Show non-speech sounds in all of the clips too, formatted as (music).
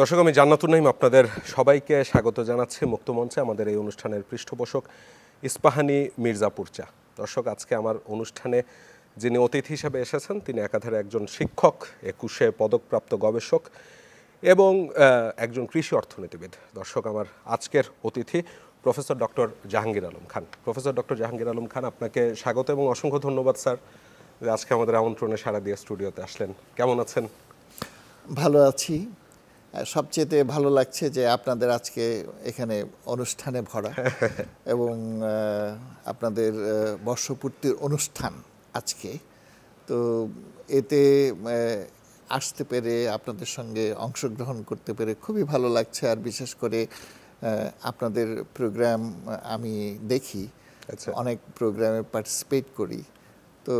দর্শক আমি জান্নাতুর নাইম আপনাদের সবাইকে স্বাগত জানাচ্ছি মুক্তমঞ্চে আমাদের এই অনুষ্ঠানের পৃষ্ঠপোষক ইস্পাহানি মির্জাপুর চা দর্শক আজকে আমার অনুষ্ঠানে যিনি অতিথি হিসাবে এসেছেন তিনি একাধারে একজন শিক্ষক একুশে পদকপ্রাপ্ত গবেষক এবং একজন কৃষি অর্থনীতিবিদ দর্শক আমার আজকের অতিথি professor doctor Jahangir Alam Khan professor doctor Jahangir Alam Khan আপনাকে স্বাগত এবং অসংখ্য ধন্যবাদ স্যার যে আজকে আমাদের আমন্ত্রণে সারা দিয়ে স্টুডিওতে আসলেন কেমন আছেন ভালো আছি সবচেয়েতে ভালো লাগছে যে আপনাদের আজকে এখানে অনুষ্ঠানে ভরা (laughs) এবং আপনাদের বর্ষপূর্তির অনুষ্ঠান আজকে তো এতে আসতে পেরে আপনাদের সঙ্গে অংশগ্রহণ করতে পেরে খুবই ভালো লাগছে আর বিশেষ করে আপনাদের প্রোগ্রাম আমি দেখি আচ্ছা। অনেক প্রোগ্রামে পার্টিসিপেট করি তো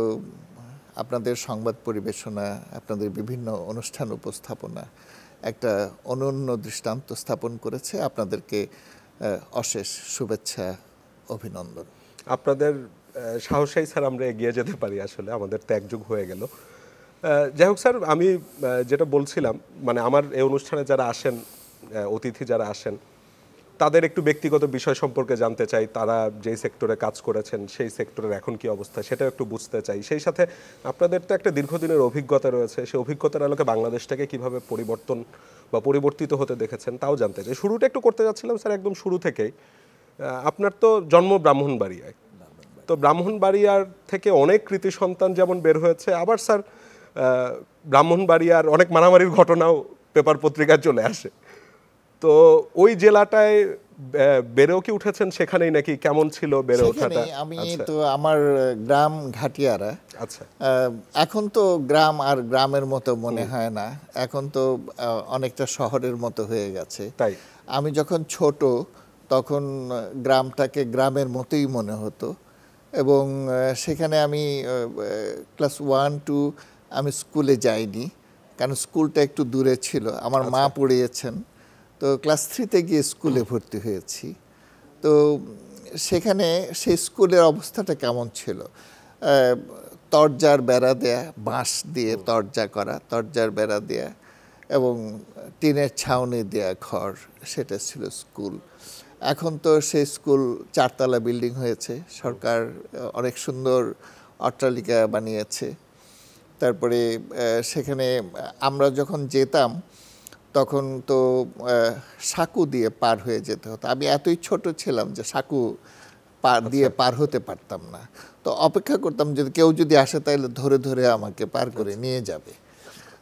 আপনাদের সংবাদ পরিবেশনা আপনাদের বিভিন্ন অনুষ্ঠান উপস্থাপনা একটা অনন্য দৃষ্টান্ত স্থাপন করেছে আপনাদেরকে অশেষ শুভেচ্ছা অভিনন্দন আপনাদের সাহসাই স্যার আমরা এগিয়ে যেতে পারি আসলে আমাদের তো একযুগ হয়ে গেল যাই হোক স্যার আমি যেটা বলছিলাম মানে আমার এই অনুষ্ঠানে যারা আসেন অতিথি যারা আসেন তাদের একটু ব্যক্তিগত বিষয় সম্পর্কে জানতে চাই তারা যেই সেক্টরে কাজ করেছেন সেই সেক্টরের এখন কি অবস্থা সেটা একটু বুঝতে চাই সেই সাথে আপনাদের তো একটা দীর্ঘদিনের অভিজ্ঞতা রয়েছে সেই অভিজ্ঞতার আলোকে বাংলাদেশটাকে কিভাবে পরিবর্তন বা পরিবর্তিত হতে দেখেছেন তাও জানতে চাই শুরুটা একটু করতে যাচ্ছিলাম স্যার একদম শুরু থেকেই আপনার তো জন্ম ব্রাহ্মণবাড়িয়ায় তো ব্রাহ্মণবাড়িয়ার থেকে অনেক কৃতি সন্তান যেমন বের হয়েছে আবার স্যার ব্রাহ্মণবাড়িয়ার অনেক মারামারির ঘটনাও পেপার পত্রিকায় চলে আসে তো ওই জেলাটায় বেড়ে কি উঠেছেন সেখানেই নাকি কেমন ছিল বেড়ে ওঠাটা আমি আচ্ছা। তো আমার গ্রাম ঘাটিয়ারা আচ্ছা এখন তো গ্রাম আর গ্রামের মতো মনে হয় না এখন তো অনেকটা শহরের মতো হয়ে গেছে তাই আমি যখন ছোট তখন গ্রামটাকে গ্রামের মতোই মনে হতো এবং সেখানে আমি ক্লাস ওয়ান টু আমি স্কুলে যাইনি কারণ স্কুলটা একটু দূরে ছিল আমার মা আচ্ছা। পড়িয়েছেন তো ক্লাস থ্রিতে গিয়ে স্কুলে ভর্তি হয়েছি তো সেখানে সেই স্কুলের অবস্থাটা কেমন ছিল তরজার বেড়া দেয়া বাঁশ দিয়ে তরজা করা তরজার বেড়া দেয়া এবং টিনের ছাউনি দেয়া ঘর সেটা ছিল স্কুল এখন তো সেই স্কুল চারতলা বিল্ডিং হয়েছে সরকার অনেক সুন্দর অট্টালিকা বানিয়েছে তারপরে সেখানে আমরা যখন যেতাম তখন তো সাকু দিয়ে পার হয়ে যেতে হতো আমি এতই ছোট ছিলাম যে সাকু পার আচ্ছা। দিয়ে পার হতে পারতাম না তো অপেক্ষা করতাম যদি কেউ যদি আসে তাহলে ধরে ধরে আমাকে পার আচ্ছা। করে নিয়ে যাবে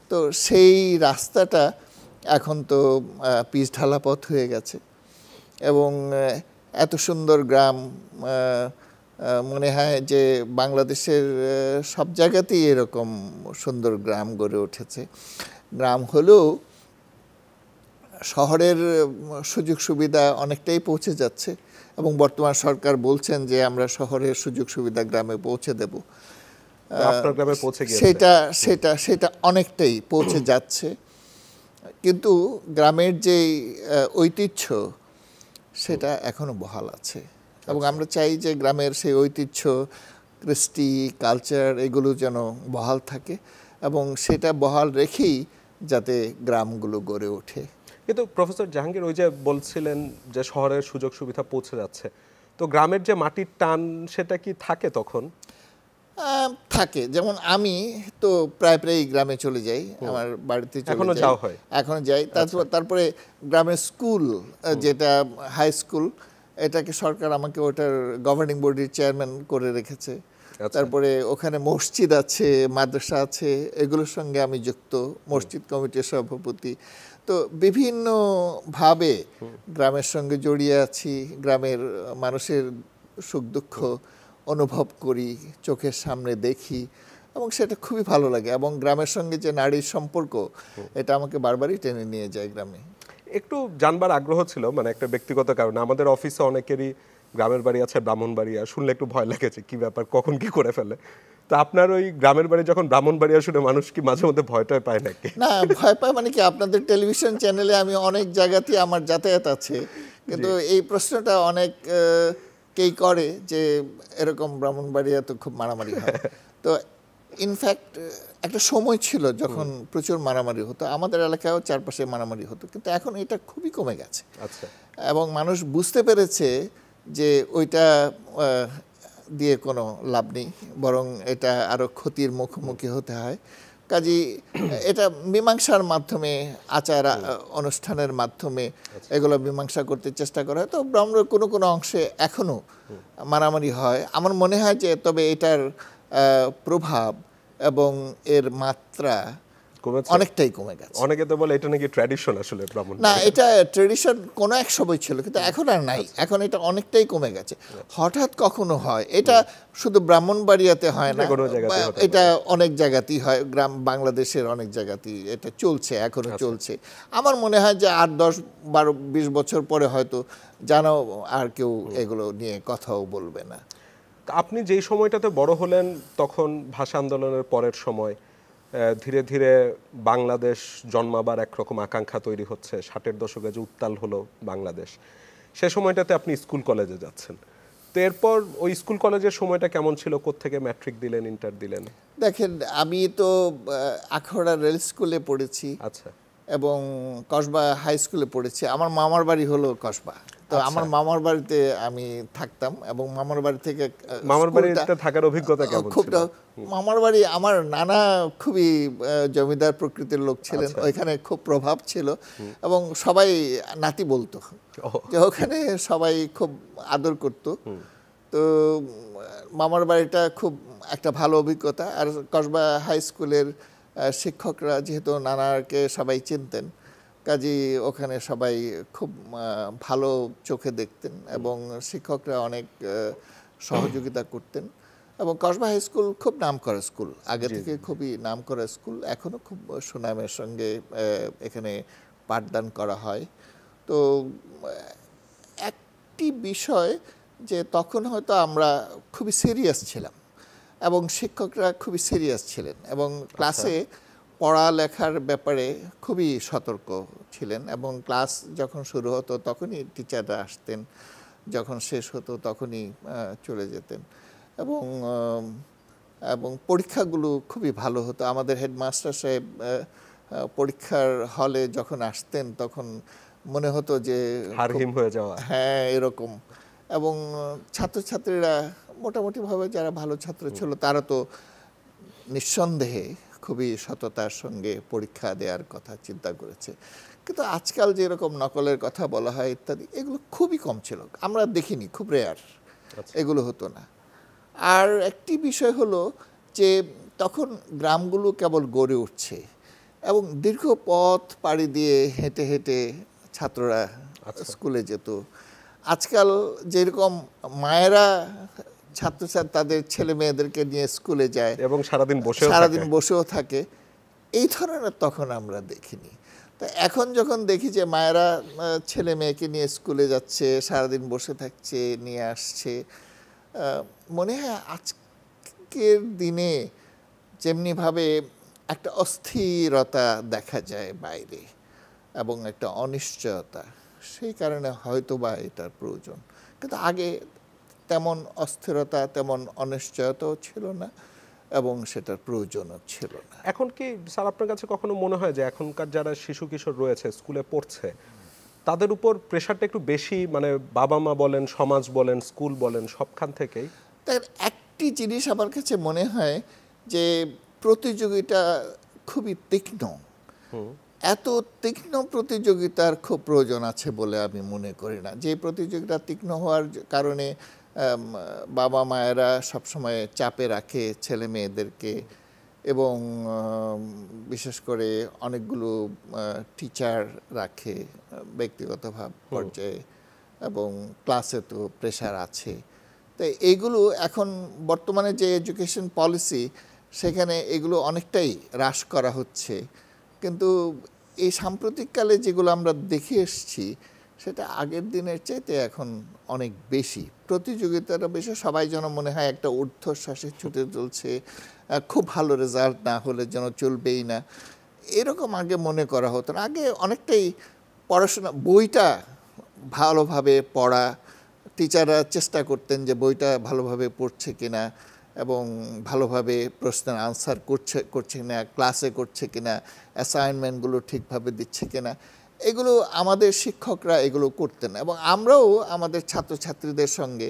তো সেই রাস্তাটা এখন তো পিচ ঢালা পথ হয়ে গেছে এবং এত সুন্দর গ্রাম মনে হয় যে বাংলাদেশের সব জায়গাতেই এরকম সুন্দর গ্রাম গড়ে উঠেছে গ্রাম হলেও শহরের সুযোগ সুবিধা অনেকটাই পৌঁছে যাচ্ছে এবং বর্তমান সরকার বলছেন যে আমরা শহরের সুযোগ সুবিধা গ্রামে পৌঁছে দেব সেটা সেটা সেটা অনেকটাই পৌঁছে যাচ্ছে কিন্তু গ্রামের যে ঐতিহ্য সেটা এখনও বহাল আছে এবং আচ্ছা। আমরা চাই যে গ্রামের সেই ঐতিহ্য কৃষ্টি কালচার এগুলো যেন বহাল থাকে এবং সেটা বহাল রেখেই যাতে গ্রামগুলো গড়ে ওঠে কিন্তু প্রফেসর জাহাঙ্গীর ওই যে বলছিলেন যে শহরের সুযোগ সুবিধা পৌঁছে যাচ্ছে তো গ্রামের যে মাটির টান সেটা কি থাকে তখন থাকে যেমন আমি তো প্রায় প্রায় গ্রামে চলে যাই আমার বাড়িতে এখনো যাওয়া হয় এখনো যাই আচ্ছা। তারপর তারপরে গ্রামের স্কুল যেটা হাই স্কুল এটাকে সরকার আমাকে ওটার গভর্নিং বোর্ডের চেয়ারম্যান করে রেখেছে আচ্ছা। তারপরে ওখানে মসজিদ আছে মাদ্রাসা আছে এগুলোর সঙ্গে আমি যুক্ত মসজিদ কমিটির সভাপতি তো বিভিন্নভাবে গ্রামের সঙ্গে জড়িয়ে আছি গ্রামের মানুষের সুখ দুঃখ অনুভব করি চোখের সামনে দেখি এবং সেটা খুবই ভালো লাগে এবং গ্রামের সঙ্গে যে নারীর সম্পর্ক এটা আমাকে বারবারই টেনে নিয়ে যায় গ্রামে একটু জানবার আগ্রহ ছিল মানে একটা ব্যক্তিগত কারণে আমাদের অফিসে অনেকেরই গ্রামের বাড়ি আছে ব্রাহ্মণ বাড়ি আর শুনলে একটু ভয় লাগেছে কি ব্যাপার কখন কি করে ফেলে তো আপনার ওই গ্রামের বাড়ি যখন ব্রাহ্মণবাড়ি আসলে মানুষ কি মাঝে মধ্যে ভয় টয় পায় নাকি না ভয় পায় মানে কি আপনাদের টেলিভিশন চ্যানেলে আমি অনেক জায়গাতে আমার যাতায়াত আছে কিন্তু এই প্রশ্নটা অনেক কেই করে যে এরকম ব্রাহ্মণবাড়িয়া তো খুব মারামারি হয় (laughs) তো ইনফ্যাক্ট একটা সময় ছিল যখন প্রচুর মারামারি হতো আমাদের এলাকায়ও চারপাশে মারামারি হতো কিন্তু এখন এটা খুবই কমে গেছে আচ্ছা এবং মানুষ বুঝতে পেরেছে যে ওইটা দিয়ে কোনো লাভ নেই বরং এটা আরও ক্ষতির মুখোমুখি হতে হয় কাজী এটা মীমাংসার মাধ্যমে আচার অনুষ্ঠানের মাধ্যমে আচ্ছা। এগুলো মীমাংসা করতে চেষ্টা করা হয় তো ব্রাহ্মণের কোনো কোনো অংশে এখনও মারামারি হয় আমার মনে হয় যে তবে এটার প্রভাব এবং এর মাত্রা কমেছে অনেকটাই কমে গেছে অনেকে তো বলে এটা নাকি ট্র্যাডিশন আসলে ব্রাহ্মণ না এটা ট্র্যাডিশন কোনো এক সময় ছিল কিন্তু এখন আর নাই আচ্ছা। এখন এটা অনেকটাই কমে গেছে আচ্ছা। হঠাৎ কখনো হয় এটা শুধু ব্রাহ্মণবাড়িয়াতে হয় না এটা অনেক জায়গাতেই হয় গ্রাম বাংলাদেশের অনেক জায়গাতেই এটা চলছে এখনো আচ্ছা। চলছে আমার মনে হয় যে আট দশ বারো বিশ বছর পরে হয়তো জানো আর কেউ এগুলো নিয়ে কথাও বলবে না আপনি যেই সময়টাতে বড় হলেন তখন ভাষা আন্দোলনের পরের সময় ধীরে ধীরে বাংলাদেশ জন্মাবার একরকম আকাঙ্ক্ষা তৈরি হচ্ছে ষাটের দশকে যে উত্তাল হলো বাংলাদেশ সে সময়টাতে আপনি স্কুল কলেজে যাচ্ছেন তো এরপর ওই স্কুল কলেজের সময়টা কেমন ছিল থেকে ম্যাট্রিক দিলেন ইন্টার দিলেন দেখেন আমি তো আখড়া রেল স্কুলে পড়েছি আচ্ছা এবং কসবা হাই স্কুলে পড়েছি আমার মামার বাড়ি হলো কসবা তো আচ্ছা। আমার মামার বাড়িতে আমি থাকতাম এবং মামার বাড়ি থেকে মামার বাড়িতে থাকার অভিজ্ঞতা কেমন খুব মামার বাড়ি আমার নানা খুবই জমিদার প্রকৃতির লোক আচ্ছা। ছিলেন ওইখানে খুব প্রভাব ছিল এবং সবাই নাতি বলতো যে ওখানে সবাই খুব আদর করত তো মামার বাড়িটা খুব একটা ভালো অভিজ্ঞতা আর কসবা হাই স্কুলের শিক্ষকরা যেহেতু নানাকে সবাই চিনতেন কাজে ওখানে সবাই খুব ভালো চোখে দেখতেন এবং শিক্ষকরা অনেক সহযোগিতা করতেন এবং কসবা হাই স্কুল খুব নাম করা স্কুল আগে থেকে খুবই নাম করা স্কুল এখনও খুব সুনামের সঙ্গে এখানে পাঠদান করা হয় তো একটি বিষয় যে তখন হয়তো আমরা খুবই সিরিয়াস ছিলাম এবং শিক্ষকরা খুবই সিরিয়াস ছিলেন এবং ক্লাসে আচ্ছা। পড়ালেখার ব্যাপারে খুবই সতর্ক ছিলেন এবং ক্লাস যখন শুরু হতো তখনই টিচাররা আসতেন যখন শেষ হতো তখনই চলে যেতেন এবং এবং পরীক্ষাগুলো খুবই ভালো হতো আমাদের হেডমাস্টার সাহেব পরীক্ষার হলে যখন আসতেন তখন মনে হতো যে হারহিম হয়ে যাওয়া হ্যাঁ এরকম এবং ছাত্রছাত্রীরা মোটামুটিভাবে যারা ভালো ছাত্র ছিল তারা তো নিঃসন্দেহে খুবই সততার সঙ্গে পরীক্ষা দেওয়ার কথা চিন্তা করেছে কিন্তু আজকাল যেরকম নকলের কথা বলা হয় ইত্যাদি এগুলো খুবই কম ছিল আমরা দেখিনি খুব রেয়ার আচ্ছা। এগুলো হতো না আর একটি বিষয় হলো যে তখন গ্রামগুলো কেবল গড়ে উঠছে এবং দীর্ঘ পথ পাড়ি দিয়ে হেঁটে হেঁটে ছাত্ররা আচ্ছা। স্কুলে যেত আজকাল যেরকম মায়েরা ছাত্রছাত্রী তাদের ছেলে মেয়েদেরকে নিয়ে স্কুলে যায় এবং সারাদিন বসে সারাদিন বসেও থাকে এই ধরনের তখন আমরা দেখিনি তো এখন যখন দেখি যে মায়েরা ছেলে মেয়েকে নিয়ে স্কুলে যাচ্ছে সারাদিন বসে থাকছে নিয়ে আসছে মনে হয় আজকের দিনে যেমনিভাবে একটা অস্থিরতা দেখা যায় বাইরে এবং একটা অনিশ্চয়তা সেই কারণে হয়তো বা এটার প্রয়োজন কিন্তু আগে তেমন অস্থিরতা তেমন অনিশ্চয়তাও ছিল না এবং সেটার প্রয়োজনও ছিল না এখন কি স্যার আপনার কাছে কখনো মনে হয় যে এখনকার যারা শিশু কিশোর রয়েছে স্কুলে পড়ছে তাদের উপর প্রেশারটা একটু বেশি মানে বাবা মা বলেন সমাজ বলেন স্কুল বলেন সবখান থেকেই তার একটি জিনিস আমার কাছে মনে হয় যে প্রতিযোগিতা খুবই তীক্ষ্ণ এত তীক্ষ্ণ প্রতিযোগিতার খুব প্রয়োজন আছে বলে আমি মনে করি না যে প্রতিযোগিতা তীক্ষ্ণ হওয়ার কারণে বাবা মায়েরা সবসময় চাপে রাখে ছেলে মেয়েদেরকে এবং বিশেষ করে অনেকগুলো টিচার রাখে ব্যক্তিগত পর্যায়ে এবং ক্লাসে তো প্রেশার আছে তো এইগুলো এখন বর্তমানে যে এডুকেশন পলিসি সেখানে এগুলো অনেকটাই হ্রাস করা হচ্ছে কিন্তু এই সাম্প্রতিককালে যেগুলো আমরা দেখে এসছি সেটা আগের দিনের চাইতে এখন অনেক বেশি প্রতিযোগিতাটা বেশি সবাই যেন মনে হয় একটা ঊর্ধ্বশ্বাসে ছুটে চলছে খুব ভালো রেজাল্ট না হলে যেন চলবেই না এরকম আগে মনে করা হতো না আগে অনেকটাই পড়াশোনা বইটা ভালোভাবে পড়া টিচাররা চেষ্টা করতেন যে বইটা ভালোভাবে পড়ছে কিনা এবং ভালোভাবে প্রশ্নের আনসার করছে করছে কিনা ক্লাসে করছে কিনা অ্যাসাইনমেন্টগুলো ঠিকভাবে দিচ্ছে কিনা এগুলো আমাদের শিক্ষকরা এগুলো করতেন এবং আমরাও আমাদের ছাত্রছাত্রীদের সঙ্গে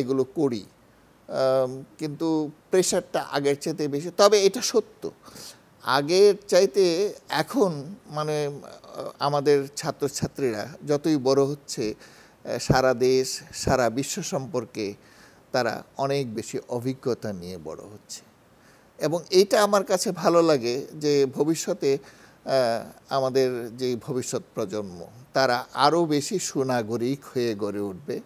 এগুলো করি কিন্তু প্রেশারটা আগের চাইতে বেশি তবে এটা সত্য আগের চাইতে এখন মানে আমাদের ছাত্রছাত্রীরা যতই বড় হচ্ছে সারা দেশ সারা বিশ্ব সম্পর্কে তারা অনেক বেশি অভিজ্ঞতা নিয়ে বড় হচ্ছে এবং এটা আমার কাছে ভালো লাগে যে ভবিষ্যতে আমাদের যে ভবিষ্যৎ প্রজন্ম তারা আরও বেশি সুনাগরিক হয়ে গড়ে উঠবে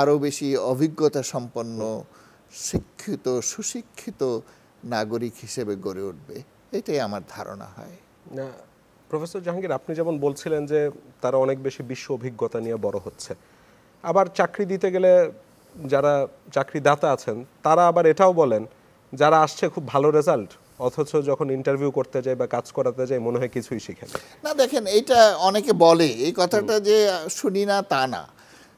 আরও বেশি অভিজ্ঞতা সম্পন্ন শিক্ষিত সুশিক্ষিত নাগরিক হিসেবে গড়ে উঠবে এটাই আমার ধারণা হয় না প্রফেসর জাহাঙ্গীর আপনি যেমন বলছিলেন যে তারা অনেক বেশি বিশ্ব অভিজ্ঞতা নিয়ে বড় হচ্ছে আবার চাকরি দিতে গেলে যারা চাকরিদাতা আছেন তারা আবার এটাও বলেন যারা আসছে খুব ভালো রেজাল্ট অথচ যখন ইন্টারভিউ করতে যায় বা কাজ করাতে যায় মনে হয় কিছুই শিখে না দেখেন এইটা অনেকে বলে এই কথাটা যে শুনি না তা না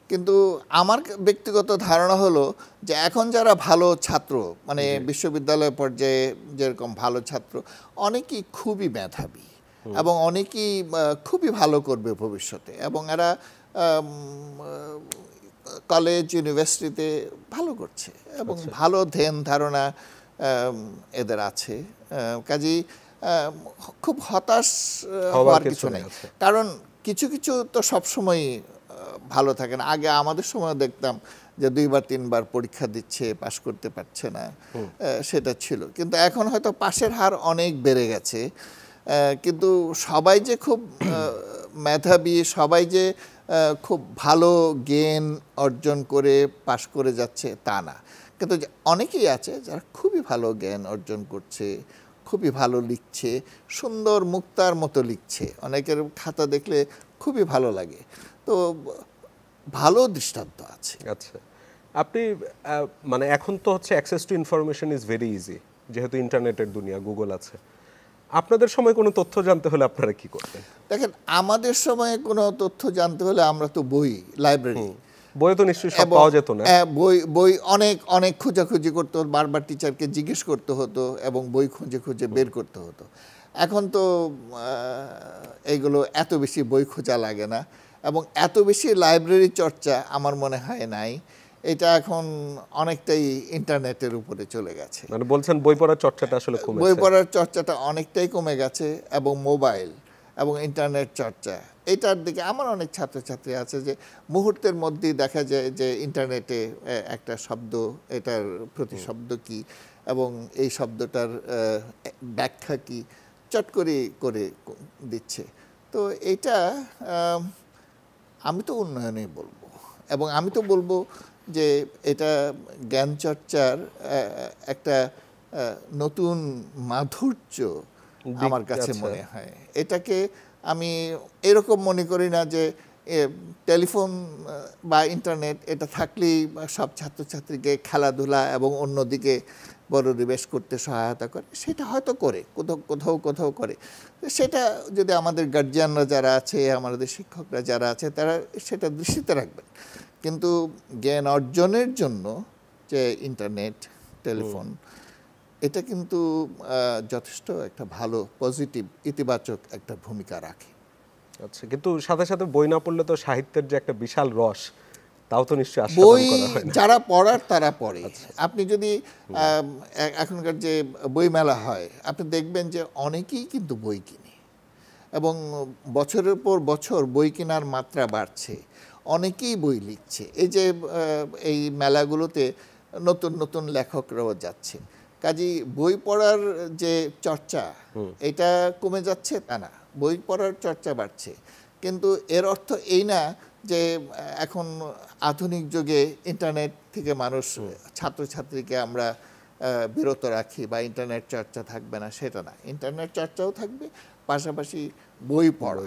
কিন্তু আমার ব্যক্তিগত ধারণা হলো যে এখন যারা ভালো ছাত্র মানে বিশ্ববিদ্যালয় পর্যায়ে যেরকম ভালো ছাত্র অনেকেই খুবই মেধাবী এবং অনেকেই খুবই ভালো করবে ভবিষ্যতে এবং এরা কলেজ ইউনিভার্সিটিতে ভালো করছে এবং আচ্ছা। ভালো ধ্যান ধারণা এদের আছে কাজেই খুব হতাশ হওয়ার কিছু নেই কারণ কিছু কিছু তো সবসময় ভালো থাকে না আগে আমাদের সময় দেখতাম যে দুইবার তিনবার পরীক্ষা দিচ্ছে পাশ করতে পারছে না সেটা ছিল কিন্তু এখন হয়তো পাশের হার অনেক বেড়ে গেছে কিন্তু সবাই যে খুব মেধাবী সবাই যে খুব ভালো জ্ঞান অর্জন করে পাশ করে যাচ্ছে তা না কিন্তু অনেকেই আছে যারা খুবই ভালো জ্ঞান অর্জন করছে খুবই ভালো লিখছে সুন্দর মুক্তার মতো লিখছে অনেকের খাতা দেখলে খুবই ভালো লাগে তো ভালো দৃষ্টান্ত আছে আচ্ছা আপনি মানে এখন তো হচ্ছে access to information is very easy যেহেতু ইন্টারনেটের দুনিয়া গুগল আছে আপনাদের সময় কোনো তথ্য জানতে হলে আপনারা কি করতেন দেখেন আমাদের সময়ে কোনো তথ্য জানতে হলে আমরা তো বই লাইব্রেরি বই তো নিশ্চয়ই সব পাওয়া যেত না হ্যাঁ, বই বই অনেক অনেক খোঁজাখুঁজি করতে হতো বারবার টিচারকে জিজ্ঞেস করতে হতো এবং বই খুঁজে খুঁজে বের করতে হতো এখন তো এইগুলো এত বেশি বই খোঁজা লাগে না এবং এত বেশি লাইব্রেরি চর্চা আমার মনে হয় নাই এটা এখন অনেকটাই ইন্টারনেটের উপরে চলে গেছে মানে বলছেন বই পড়ার চর্চাটা আসলে কমে বই পড়ার চর্চাটা অনেকটাই কমে গেছে এবং মোবাইল এবং ইন্টারনেট চর্চা এটার দিকে আমার অনেক ছাত্রছাত্রী আছে যে মুহূর্তের মধ্যেই দেখা যায় যে ইন্টারনেটে একটা শব্দ এটার প্রতি শব্দ কি এবং এই শব্দটার ব্যাখ্যা কি চট করে করে দিচ্ছে তো এটা আমি তো উন্নয়নেই বলবো এবং আমি তো বলবো যে এটা জ্ঞান চর্চার একটা নতুন মাধুর্য আমার কাছে আচ্ছা। মনে হয় এটাকে আমি এরকম মনে করি না যে টেলিফোন বা ইন্টারনেট এটা থাকলেই সব ছাত্রছাত্রীকে খেলাধুলা এবং অন্যদিকে মনোনিবেশ করতে সহায়তা করে সেটা হয়তো করে কোথাও কোথাও কোথাও করে সেটা যদি আমাদের গার্জিয়ানরা যারা আছে আমাদের শিক্ষকরা যারা আছে তারা সেটা দৃষ্টিতে রাখবেন কিন্তু জ্ঞান অর্জনের জন্য যে ইন্টারনেট টেলিফোন এটা কিন্তু যথেষ্ট একটা ভালো পজিটিভ ইতিবাচক একটা ভূমিকা রাখে আচ্ছা কিন্তু সাথে সাথে বই না পড়লে তো সাহিত্যের যে একটা বিশাল রস তাও তো নিশ্চয়ই বই যারা পড়ার তারা পড়ে আচ্ছা, আচ্ছা। আপনি যদি এখনকার যে বই মেলা হয় আপনি দেখবেন যে অনেকেই কিন্তু বই কিনে এবং বছরের পর বছর বই কেনার মাত্রা বাড়ছে অনেকেই বই লিখছে এই যে এই মেলাগুলোতে নতুন নতুন লেখকরাও যাচ্ছে কাজী বই পড়ার যে চর্চা এটা কমে যাচ্ছে তা না বই পড়ার চর্চা বাড়ছে কিন্তু এর অর্থ এই না যে এখন আধুনিক যুগে ইন্টারনেট থেকে মানুষ ছাত্রছাত্রীকে আমরা বিরত রাখি বা ইন্টারনেট চর্চা থাকবে না সেটা না ইন্টারনেট চর্চাও থাকবে পাশাপাশি বই পড়া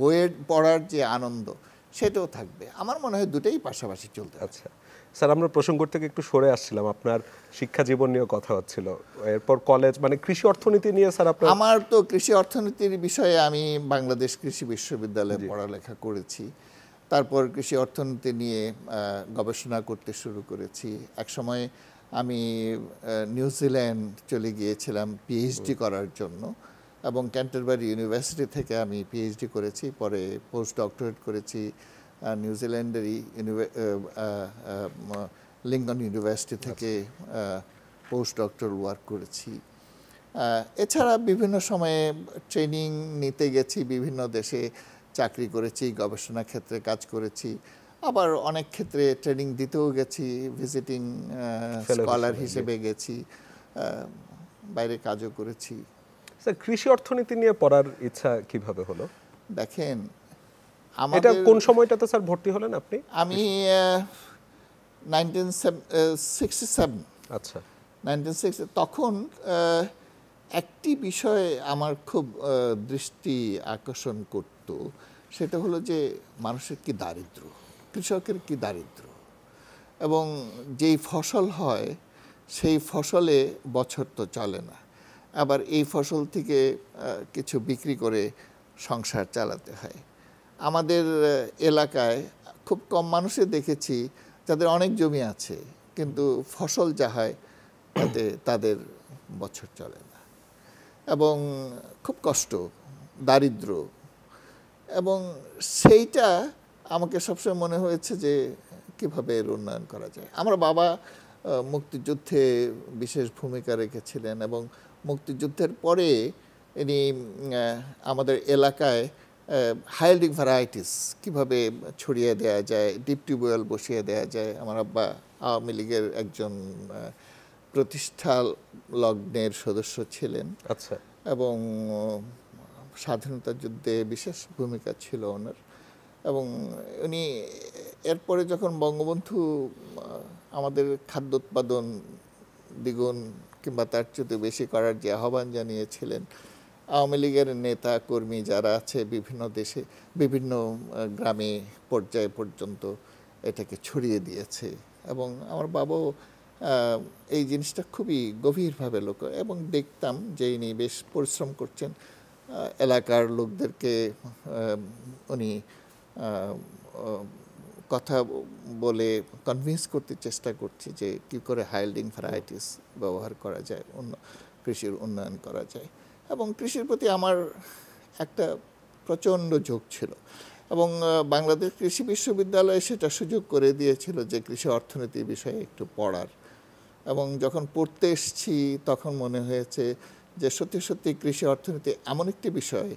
বইয়ের পড়ার যে আনন্দ সেটাও থাকবে আমার মনে হয় দুটোই পাশাপাশি চলতে আচ্ছা স্যার আমরা প্রসঙ্গ থেকে একটু সরে আসছিলাম আপনার শিক্ষা জীবন নিয়ে কথা হচ্ছিল এরপর কলেজ মানে কৃষি অর্থনীতি নিয়ে স্যার আপনার আমার তো কৃষি অর্থনীতির বিষয়ে আমি বাংলাদেশ কৃষি বিশ্ববিদ্যালয়ে পড়ালেখা করেছি তারপর কৃষি অর্থনীতি নিয়ে গবেষণা করতে শুরু করেছি একসময় আমি নিউজিল্যান্ড চলে গিয়েছিলাম পিএইচডি করার জন্য এবং ক্যান্টারবারি ইউনিভার্সিটি থেকে আমি পিএইচডি করেছি পরে পোস্ট ডক্টরেট করেছি নিউজিল্যান্ডেরই লিঙ্কন ইউনিভার্সিটি থেকে পোস্ট ডক্টর ওয়ার্ক করেছি এছাড়া বিভিন্ন সময়ে ট্রেনিং নিতে গেছি বিভিন্ন দেশে চাকরি করেছি গবেষণা ক্ষেত্রে কাজ করেছি আবার অনেক ক্ষেত্রে ট্রেনিং দিতেও গেছি ভিজিটিং স্কলার হিসেবে গেছি বাইরে কাজও করেছি স্যার কৃষি অর্থনীতি নিয়ে পড়ার ইচ্ছা কিভাবে হলো দেখেন এটা কোন সময়টাতে স্যার ভর্তি হলেন আপনি আমি 1967 সিক্সটি সেভেন আচ্ছা নাইনটিন তখন একটি বিষয়ে আমার খুব দৃষ্টি আকর্ষণ করত সেটা হলো যে মানুষের কি দারিদ্র কৃষকের কি দারিদ্র এবং যেই ফসল হয় সেই ফসলে বছর তো চলে না আবার এই ফসল থেকে কিছু বিক্রি করে সংসার চালাতে হয় আমাদের এলাকায় খুব কম মানুষে দেখেছি যাদের অনেক জমি আছে কিন্তু ফসল যা হয় তাতে তাদের বছর চলে না এবং খুব কষ্ট দারিদ্র এবং সেইটা আমাকে সবসময় মনে হয়েছে যে কীভাবে এর উন্নয়ন করা যায় আমার বাবা মুক্তিযুদ্ধে বিশেষ ভূমিকা রেখেছিলেন এবং মুক্তিযুদ্ধের পরে ইনি আমাদের এলাকায় হাইল্ডিং ভ্যারাইটিস কীভাবে ছড়িয়ে দেওয়া যায় ডিপ টিউবওয়েল বসিয়ে দেওয়া যায় আমার আব্বা আওয়ামী লীগের একজন প্রতিষ্ঠা লগ্নের সদস্য ছিলেন আচ্ছা এবং স্বাধীনতা যুদ্ধে বিশেষ ভূমিকা ছিল ওনার এবং উনি এরপরে যখন বঙ্গবন্ধু আমাদের খাদ্য উৎপাদন দ্বিগুণ কিংবা তার চেয়ে বেশি করার যে আহ্বান জানিয়েছিলেন আওয়ামী লীগের নেতা কর্মী যারা আছে বিভিন্ন দেশে বিভিন্ন গ্রামে পর্যায়ে পর্যন্ত এটাকে ছড়িয়ে দিয়েছে এবং আমার বাবাও এই জিনিসটা খুবই গভীরভাবে লোক এবং দেখতাম যে ইনি বেশ পরিশ্রম করছেন এলাকার লোকদেরকে উনি কথা বলে কনভিন্স করতে চেষ্টা করছি যে কী করে হাইল্ডিং ভ্যারাইটিস ব্যবহার করা যায় অন্য কৃষির উন্নয়ন করা যায় এবং কৃষির প্রতি আমার একটা প্রচণ্ড ঝোঁক ছিল এবং বাংলাদেশ কৃষি বিশ্ববিদ্যালয়ে সেটা সুযোগ করে দিয়েছিল যে কৃষি অর্থনীতি বিষয়ে একটু পড়ার এবং যখন পড়তে এসছি তখন মনে হয়েছে যে সত্যি সত্যি কৃষি অর্থনীতি এমন একটি বিষয়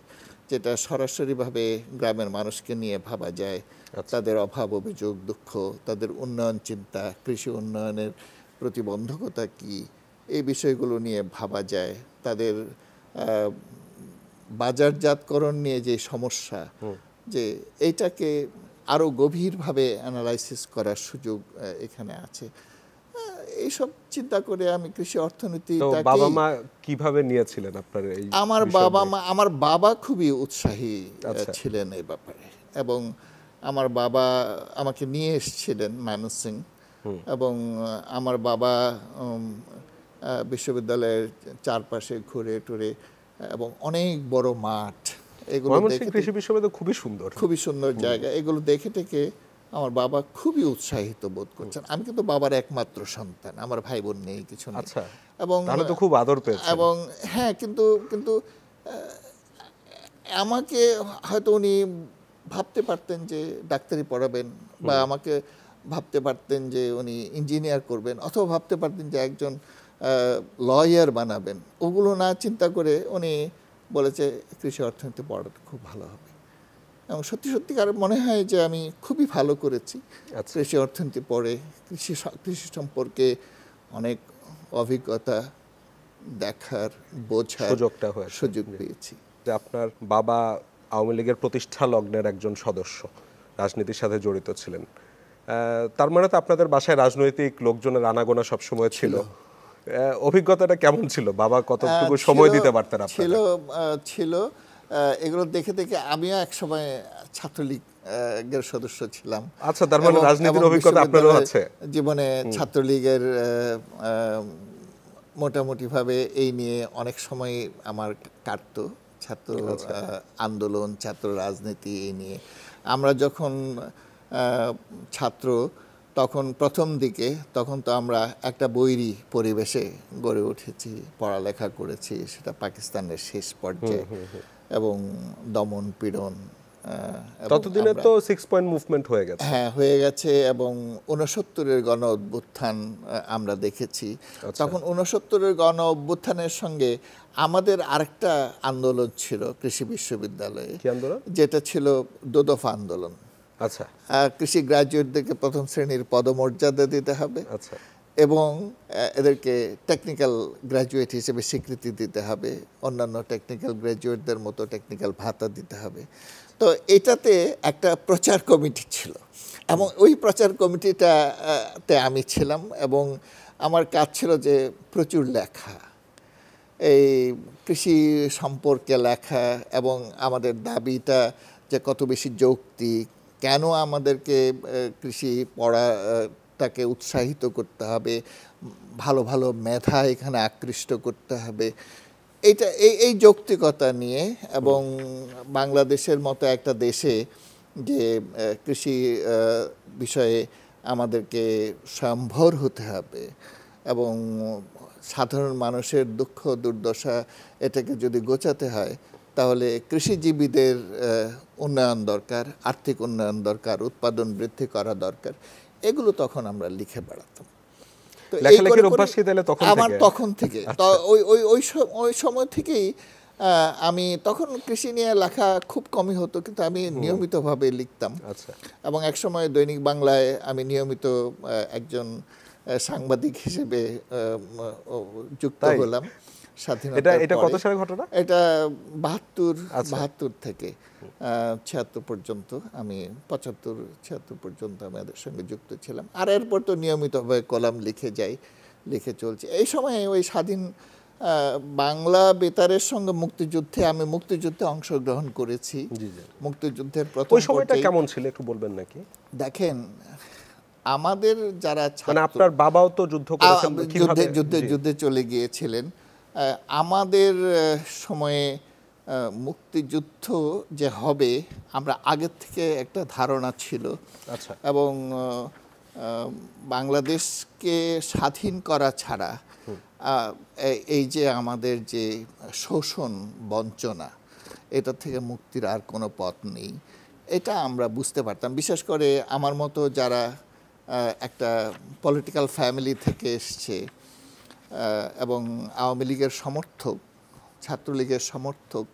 যেটা সরাসরিভাবে গ্রামের মানুষকে নিয়ে ভাবা যায় আচ্ছা। তাদের অভাব অভিযোগ দুঃখ তাদের উন্নয়ন চিন্তা কৃষি উন্নয়নের প্রতিবন্ধকতা কি এই বিষয়গুলো নিয়ে ভাবা যায় তাদের বাজারজাতকরণ নিয়ে যে সমস্যা যে এইটাকে আরও গভীরভাবে অ্যানালাইসিস করার সুযোগ এখানে আছে এইসব চিন্তা করে আমি কৃষি অর্থনীতি বাবা মা কিভাবে নিয়েছিলেন আপনার আমার বাবা মা আমার বাবা খুবই উৎসাহী আচ্ছা। ছিলেন এই ব্যাপারে এবং আমার বাবা আমাকে নিয়ে এসেছিলেন সিং এবং আমার বাবা বিশ্ববিদ্যালয়ের চারপাশে ঘুরে টুরে এবং অনেক বড় মাঠ এগুলো কৃষি বিশ্ববিদ্যালয় খুবই সুন্দর খুবই সুন্দর জায়গা এগুলো দেখে থেকে আমার বাবা খুবই উৎসাহিত বোধ করছেন আমি কিন্তু বাবার একমাত্র সন্তান আমার ভাই বোন নেই কিছু না আচ্ছা, এবং তো খুব আদর পেয়েছে এবং হ্যাঁ কিন্তু কিন্তু আমাকে হয়তো উনি ভাবতে পারতেন যে ডাক্তারি পড়াবেন বা আমাকে ভাবতে পারতেন যে উনি ইঞ্জিনিয়ার করবেন অথবা ভাবতে পারতেন যে একজন লয়ার বানাবেন ওগুলো না চিন্তা করে উনি বলেছে কৃষি অর্থনীতি পড়াটা খুব ভালো হবে এবং সত্যি সত্যি সত্যিকার মনে হয় যে আমি খুবই ভালো করেছি আচ্ছা। কৃষি অর্থনীতি পড়ে কৃষি কৃষি সম্পর্কে অনেক অভিজ্ঞতা দেখার বোঝার সুযোগটা হয়ে সুযোগ পেয়েছি আপনার বাবা আওয়ামী লীগের প্রতিষ্ঠা লগ্নের একজন সদস্য রাজনীতির সাথে জড়িত ছিলেন তার মানে তো আপনাদের বাসায় রাজনৈতিক লোকজনের আনাগোনা সবসময় ছিল অভিজ্ঞতাটা কেমন ছিল বাবা কতটুকু সময় দিতে পারতেন আপনারা ছিল ছিল এগুলো দেখে দেখে আমিও এক সময় ছাত্রলীগ এর সদস্য ছিলাম আচ্ছা তার মানে রাজনীতির অভিজ্ঞতা আপনারও আছে জীবনে ছাত্রলীগের মোটামুটিভাবে এই নিয়ে অনেক সময় আমার কাটত ছাত্র আন্দোলন ছাত্র রাজনীতি এই নিয়ে আমরা যখন ছাত্র তখন প্রথম দিকে তখন তো আমরা একটা বৈরী পরিবেশে গড়ে উঠেছি পড়ালেখা করেছি সেটা পাকিস্তানের শেষ পর্যায়ে এবং দমন পীড়ন ততদিনে তো সিক্স পয়েন্ট মুভমেন্ট হয়ে গেছে হ্যাঁ হয়ে গেছে এবং উনসত্তরের গণ অভ্যুত্থান আমরা দেখেছি আচ্ছা। তখন উনসত্তরের গণ অভ্যুত্থানের সঙ্গে আমাদের আরেকটা আন্দোলন ছিল কৃষি বিশ্ববিদ্যালয়ে যেটা ছিল দোদফা আন্দোলন আচ্ছা কৃষি গ্রাজুয়েটদেরকে প্রথম শ্রেণীর পদমর্যাদা দিতে হবে আচ্ছা এবং এদেরকে টেকনিক্যাল গ্র্যাজুয়েট হিসেবে স্বীকৃতি দিতে হবে অন্যান্য টেকনিক্যাল গ্র্যাজুয়েটদের মতো টেকনিক্যাল ভাতা দিতে হবে তো এটাতে একটা প্রচার কমিটি ছিল এবং ওই প্রচার কমিটিটাতে আমি ছিলাম এবং আমার কাজ ছিল যে প্রচুর লেখা এই কৃষি সম্পর্কে লেখা এবং আমাদের দাবিটা যে কত বেশি যৌক্তিক কেন আমাদেরকে কৃষি পড়া তাকে উৎসাহিত করতে হবে ভালো ভালো মেধা এখানে আকৃষ্ট করতে হবে এটা এই এই যৌক্তিকতা নিয়ে এবং বাংলাদেশের মতো একটা দেশে যে কৃষি বিষয়ে আমাদেরকে সম্ভর হতে হবে এবং সাধারণ মানুষের দুঃখ দুর্দশা এটাকে যদি গোচাতে হয় তাহলে কৃষিজীবীদের উন্নয়ন দরকার আর্থিক উন্নয়ন দরকার উৎপাদন বৃদ্ধি করা দরকার এগুলো তখন আমরা লিখে বেড়াতাম আমার তখন থেকে আচ্ছা। ওই ওই ওই ওই সময় থেকেই আমি তখন কৃষি নিয়ে লেখা খুব কমই হতো কিন্তু আমি নিয়মিতভাবে লিখতাম আচ্ছা। এবং এক সময় দৈনিক বাংলায় আমি নিয়মিত একজন সাংবাদিক হিসেবে যুক্ত হলাম এটা এটা কত সালের ঘটনা এটা বাহাত্তর আচ্ছা। বাহাত্তর থেকে ছিয়াত্তর পর্যন্ত আমি পঁচাত্তর ছিয়াত্তর পর্যন্ত আমি এদের সঙ্গে যুক্ত ছিলাম আর এরপর তো নিয়মিতভাবে কলাম লিখে যাই লিখে চলছে এই সময় ওই স্বাধীন বাংলা বেতারের সঙ্গে মুক্তিযুদ্ধে আমি মুক্তিযুদ্ধে অংশগ্রহণ করেছি মুক্তিযুদ্ধের প্রথম ওই সময়টা কেমন ছিল একটু বলবেন নাকি দেখেন আমাদের যারা মানে আপনার বাবাও তো যুদ্ধ করেছেন যুদ্ধে যুদ্ধে যুদ্ধে চলে গিয়েছিলেন আমাদের সময়ে মুক্তিযুদ্ধ যে হবে আমরা আগের থেকে একটা ধারণা ছিল আচ্ছা। এবং বাংলাদেশকে স্বাধীন করা ছাড়া এই যে আমাদের যে শোষণ বঞ্চনা এটা থেকে মুক্তির আর কোনো পথ নেই এটা আমরা বুঝতে পারতাম বিশেষ করে আমার মতো যারা একটা পলিটিক্যাল ফ্যামিলি থেকে এসছে এবং আওয়ামী লীগের সমর্থক ছাত্রলীগের সমর্থক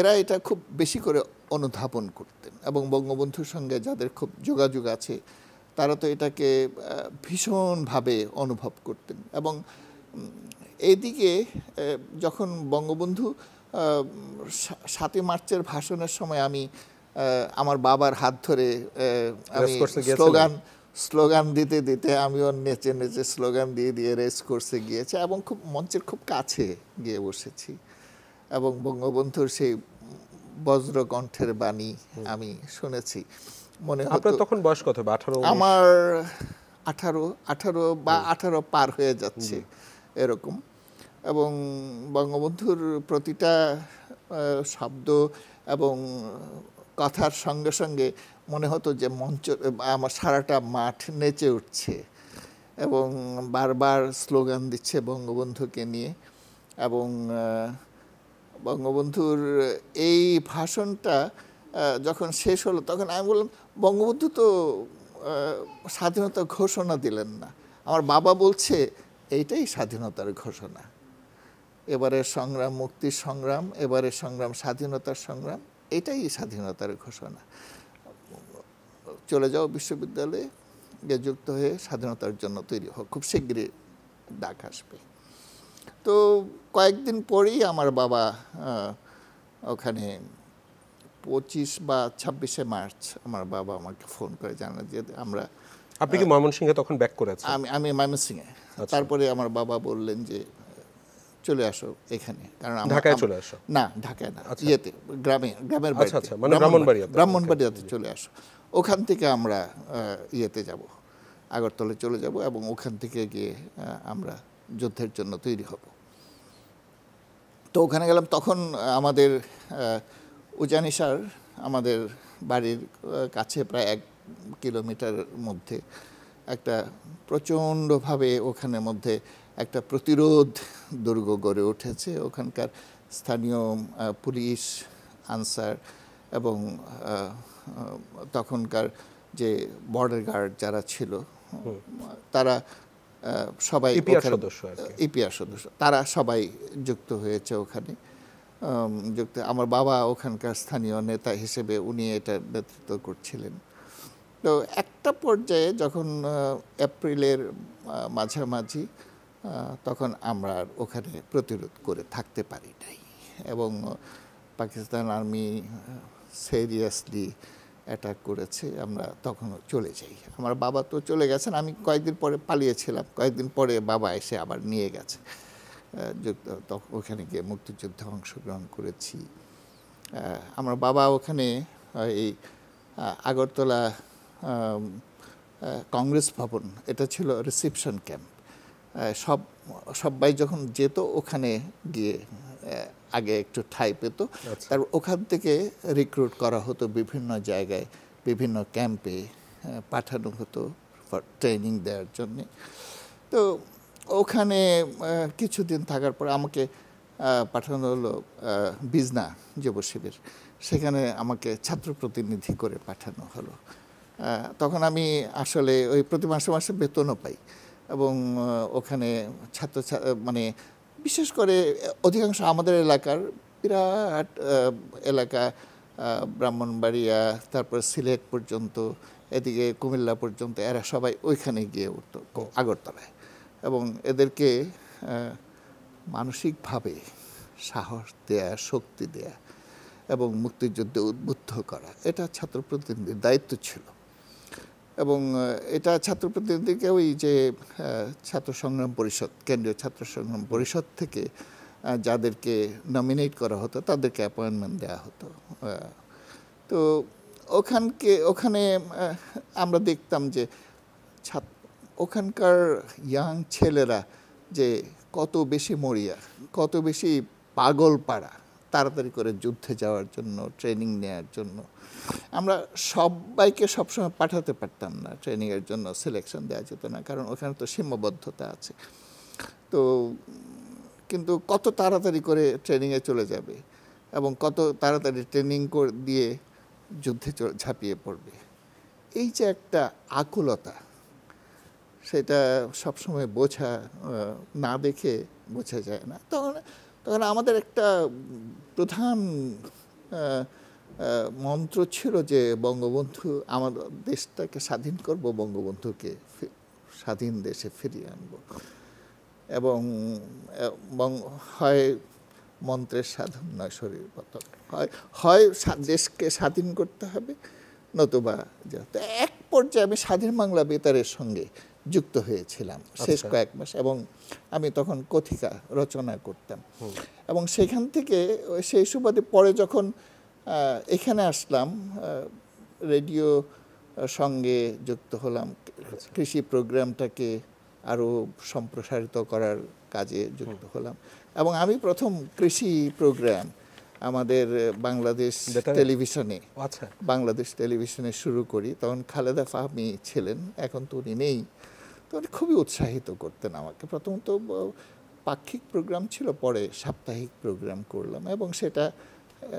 এরা এটা খুব বেশি করে অনুধাবন করতেন এবং বঙ্গবন্ধুর সঙ্গে যাদের খুব যোগাযোগ আছে তারা তো এটাকে ভীষণভাবে অনুভব করতেন এবং এদিকে যখন বঙ্গবন্ধু সাতই মার্চের ভাষণের সময় আমি আমার বাবার হাত ধরে স্লোগান স্লোগান দিতে দিতে আমিও নেচে নেচে স্লোগান দিয়ে দিয়ে রেস কোর্সে গিয়েছে এবং খুব মঞ্চের খুব কাছে গিয়ে বসেছি এবং বঙ্গবন্ধুর সেই বজ্রকণ্ঠের বাণী আমি শুনেছি মনে আপনার তখন বয়স কত আঠারো আমার আঠারো আঠারো বা আঠারো পার হয়ে যাচ্ছে এরকম এবং বঙ্গবন্ধুর প্রতিটা শব্দ এবং কথার সঙ্গে সঙ্গে মনে হতো যে মঞ্চ আমার সারাটা মাঠ নেচে উঠছে এবং বারবার স্লোগান দিচ্ছে বঙ্গবন্ধুকে নিয়ে এবং বঙ্গবন্ধুর এই ভাষণটা যখন শেষ হলো তখন আমি বললাম বঙ্গবন্ধু তো স্বাধীনতা ঘোষণা দিলেন না আমার বাবা বলছে এইটাই স্বাধীনতার ঘোষণা এবারে সংগ্রাম মুক্তির সংগ্রাম এবারে সংগ্রাম স্বাধীনতার সংগ্রাম এটাই স্বাধীনতার ঘোষণা চলে যাও বিশ্ববিদ্যালয়ে গিয়ে যুক্ত হয়ে স্বাধীনতার জন্য তৈরি হোক খুব শীঘ্রই ডাক আসবে তো কয়েকদিন পরেই আমার বাবা ওখানে পঁচিশ বা ছাব্বিশে মার্চ আমার বাবা আমাকে ফোন করে জানা যে আমরা আপনি কি ময়মনসিংহে তখন ব্যাক করে আমি আমি ময়মনসিংহে আচ্ছা। তারপরে আমার বাবা বললেন যে চলে আসো এখানে কারণ ঢাকায় চলে আসো না ঢাকায় না আচ্ছা। ইয়েতে গ্রামে গ্রামের আচ্ছা, বাড়িতে মানে ব্রাহ্মণবাড়িয়াতে চলে আসো ওখান থেকে আমরা ইয়েতে যাব আগরতলে চলে যাব এবং ওখান থেকে গিয়ে আমরা যুদ্ধের জন্য তৈরি হব তো ওখানে গেলাম তখন আমাদের উজানিসার আমাদের বাড়ির কাছে প্রায় এক কিলোমিটার মধ্যে একটা প্রচণ্ডভাবে ওখানের মধ্যে একটা প্রতিরোধ দুর্গ গড়ে উঠেছে ওখানকার স্থানীয় পুলিশ আনসার এবং তখনকার যে বর্ডার গার্ড যারা ছিল তারা সবাই ইপিআর সদস্য তারা সবাই যুক্ত হয়েছে ওখানে যুক্ত আমার বাবা ওখানকার স্থানীয় নেতা হিসেবে উনি এটা নেতৃত্ব করছিলেন তো একটা পর্যায়ে যখন এপ্রিলের মাঝামাঝি তখন আমরা ওখানে প্রতিরোধ করে থাকতে পারি নাই এবং পাকিস্তান আর্মি সিরিয়াসলি অ্যাটাক করেছে আমরা তখন চলে যাই আমার বাবা তো চলে গেছেন আমি কয়েকদিন পরে পালিয়েছিলাম কয়েকদিন পরে বাবা এসে আবার নিয়ে গেছে তখন ওখানে গিয়ে মুক্তিযুদ্ধে অংশগ্রহণ করেছি আমার বাবা ওখানে এই আগরতলা কংগ্রেস ভবন এটা ছিল রিসেপশন ক্যাম্প সব সবাই যখন যেত ওখানে গিয়ে আগে একটু ঠাই পেত আচ্ছা। তার ওখান থেকে রিক্রুট করা হতো বিভিন্ন জায়গায় বিভিন্ন ক্যাম্পে পাঠানো হতো ট্রেনিং দেওয়ার জন্যে তো ওখানে কিছুদিন থাকার পর আমাকে পাঠানো হলো বিজনা যুব শিবির সেখানে আমাকে ছাত্র প্রতিনিধি করে পাঠানো হলো তখন আমি আসলে ওই প্রতি মাসে মাসে বেতনও পাই এবং ওখানে ছাত্র মানে বিশেষ করে অধিকাংশ আমাদের এলাকার বিরাট এলাকা ব্রাহ্মণবাড়িয়া তারপর সিলেট পর্যন্ত এদিকে কুমিল্লা পর্যন্ত এরা সবাই ওইখানে গিয়ে উঠত আগরতলায় এবং এদেরকে মানসিকভাবে সাহস দেয়া শক্তি দেয়া এবং মুক্তিযুদ্ধে উদ্বুদ্ধ করা এটা ছাত্র প্রতিনিধির দায়িত্ব ছিল এবং এটা ছাত্র প্রতিনিধিকে ওই যে ছাত্র সংগ্রাম পরিষদ কেন্দ্রীয় ছাত্র সংগ্রাম পরিষদ থেকে যাদেরকে নমিনেট করা হতো তাদেরকে অ্যাপয়েন্টমেন্ট দেওয়া হতো তো ওখানকে ওখানে আমরা দেখতাম যে ওখানকার ইয়াং ছেলেরা যে কত বেশি মরিয়া কত বেশি পাগল পাড়া তাড়াতাড়ি করে যুদ্ধে যাওয়ার জন্য ট্রেনিং নেওয়ার জন্য আমরা সবাইকে সবসময় পাঠাতে পারতাম না ট্রেনিংয়ের জন্য সিলেকশন দেওয়া যেত না কারণ ওখানে তো সীমাবদ্ধতা আছে তো কিন্তু কত তাড়াতাড়ি করে ট্রেনিংয়ে চলে যাবে এবং কত তাড়াতাড়ি ট্রেনিং দিয়ে যুদ্ধে ঝাঁপিয়ে পড়বে এই যে একটা আকুলতা সেটা সবসময় বোঝা না দেখে বোঝা যায় না তখন তখন আমাদের একটা প্রধান মন্ত্র ছিল যে বঙ্গবন্ধু আমার দেশটাকে স্বাধীন করব বঙ্গবন্ধুকে স্বাধীন দেশে ফিরিয়ে আনব এবং হয় মন্ত্রের সাধন নয় শরীর পতন হয় হয় দেশকে স্বাধীন করতে হবে নতুবা এক পর্যায়ে আমি স্বাধীন বাংলা বেতারের সঙ্গে যুক্ত হয়েছিলাম আচ্ছা। শেষ কয়েক মাস এবং আমি তখন কথিকা রচনা করতাম এবং সেখান থেকে সেই সুবাদে পরে যখন এখানে আসলাম রেডিও সঙ্গে যুক্ত হলাম আচ্ছা। কৃষি প্রোগ্রামটাকে আরও সম্প্রসারিত করার কাজে যুক্ত হলাম এবং আমি প্রথম কৃষি প্রোগ্রাম আমাদের বাংলাদেশ টেলিভিশনে আচ্ছা। বাংলাদেশ টেলিভিশনে শুরু করি তখন খালেদা ফাহমি ছিলেন এখন তো উনি নেই তো উনি খুবই উৎসাহিত করতেন আমাকে প্রথমত পাক্ষিক প্রোগ্রাম ছিল পরে সাপ্তাহিক প্রোগ্রাম করলাম এবং সেটা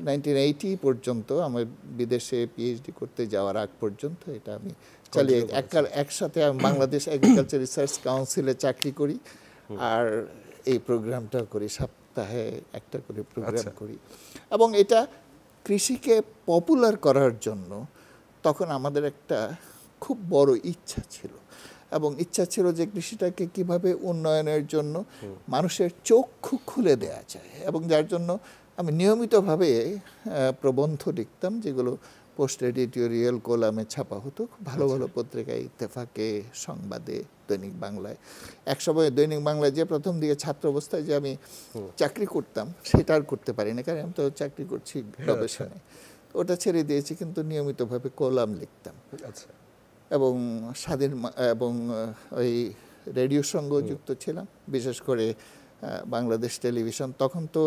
নাইনটিন এইটি পর্যন্ত আমি বিদেশে পিএইচডি করতে যাওয়ার আগ পর্যন্ত এটা আমি চালিয়ে একাল একসাথে আমি বাংলাদেশ এগ্রিকালচার রিসার্চ কাউন্সিলে চাকরি করি আর এই প্রোগ্রামটা করি সপ্তাহে একটা করে প্রোগ্রাম আচ্ছা। করি এবং এটা কৃষিকে পপুলার করার জন্য তখন আমাদের একটা খুব বড় ইচ্ছা ছিল এবং ইচ্ছা ছিল যে কৃষিটাকে কিভাবে উন্নয়নের জন্য মানুষের চক্ষু খুলে দেয়া যায় এবং যার জন্য আমি নিয়মিতভাবে প্রবন্ধ লিখতাম যেগুলো পোস্ট এডিটোরিয়াল কলামে ছাপা হতো খুব ভালো আচ্ছা। ভালো পত্রিকায় ইত্তেফাকে সংবাদে দৈনিক বাংলায় এক সময় দৈনিক বাংলায় যে প্রথম দিকে ছাত্র অবস্থায় যে আমি চাকরি করতাম সেটা আর করতে পারি না কারণ আমি তো চাকরি করছি গবেষণায় আচ্ছা। ওটা ছেড়ে দিয়েছি কিন্তু নিয়মিতভাবে কলাম লিখতাম আচ্ছা এবং স্বাধীন এবং ওই রেডিওর সঙ্গেও যুক্ত ছিলাম বিশেষ করে বাংলাদেশ টেলিভিশন তখন তো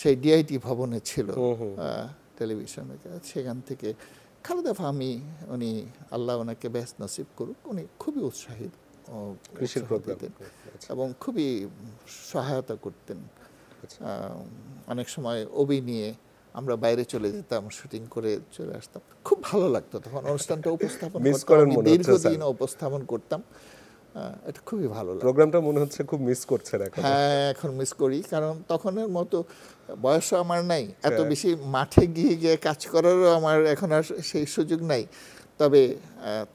সেই ডিআইটি ভবনে ছিল টেলিভিশন সেখান থেকে খালেদা ফাহমি উনি আল্লাহ ওনাকে ব্যাস নসিব করুক উনি খুবই উৎসাহিত কৃষির দিতেন আচ্ছা, আচ্ছা। এবং খুবই সহায়তা করতেন আচ্ছা। অনেক সময় ওবি নিয়ে আমরা বাইরে চলে যেতাম শুটিং করে চলে আসতাম খুব ভালো লাগতো তখন অনুষ্ঠানটা উপস্থাপন করতাম দীর্ঘদিন উপস্থাপন করতাম এটা খুবই ভালো লাগে প্রোগ্রামটা মনে হচ্ছে খুব মিস করছেন এখন হ্যাঁ এখন মিস করি কারণ তখনের মতো বয়সও আমার নাই এত হ্যাঁ। বেশি মাঠে গিয়ে গিয়ে কাজ করারও আমার এখন আর সেই সুযোগ নাই তবে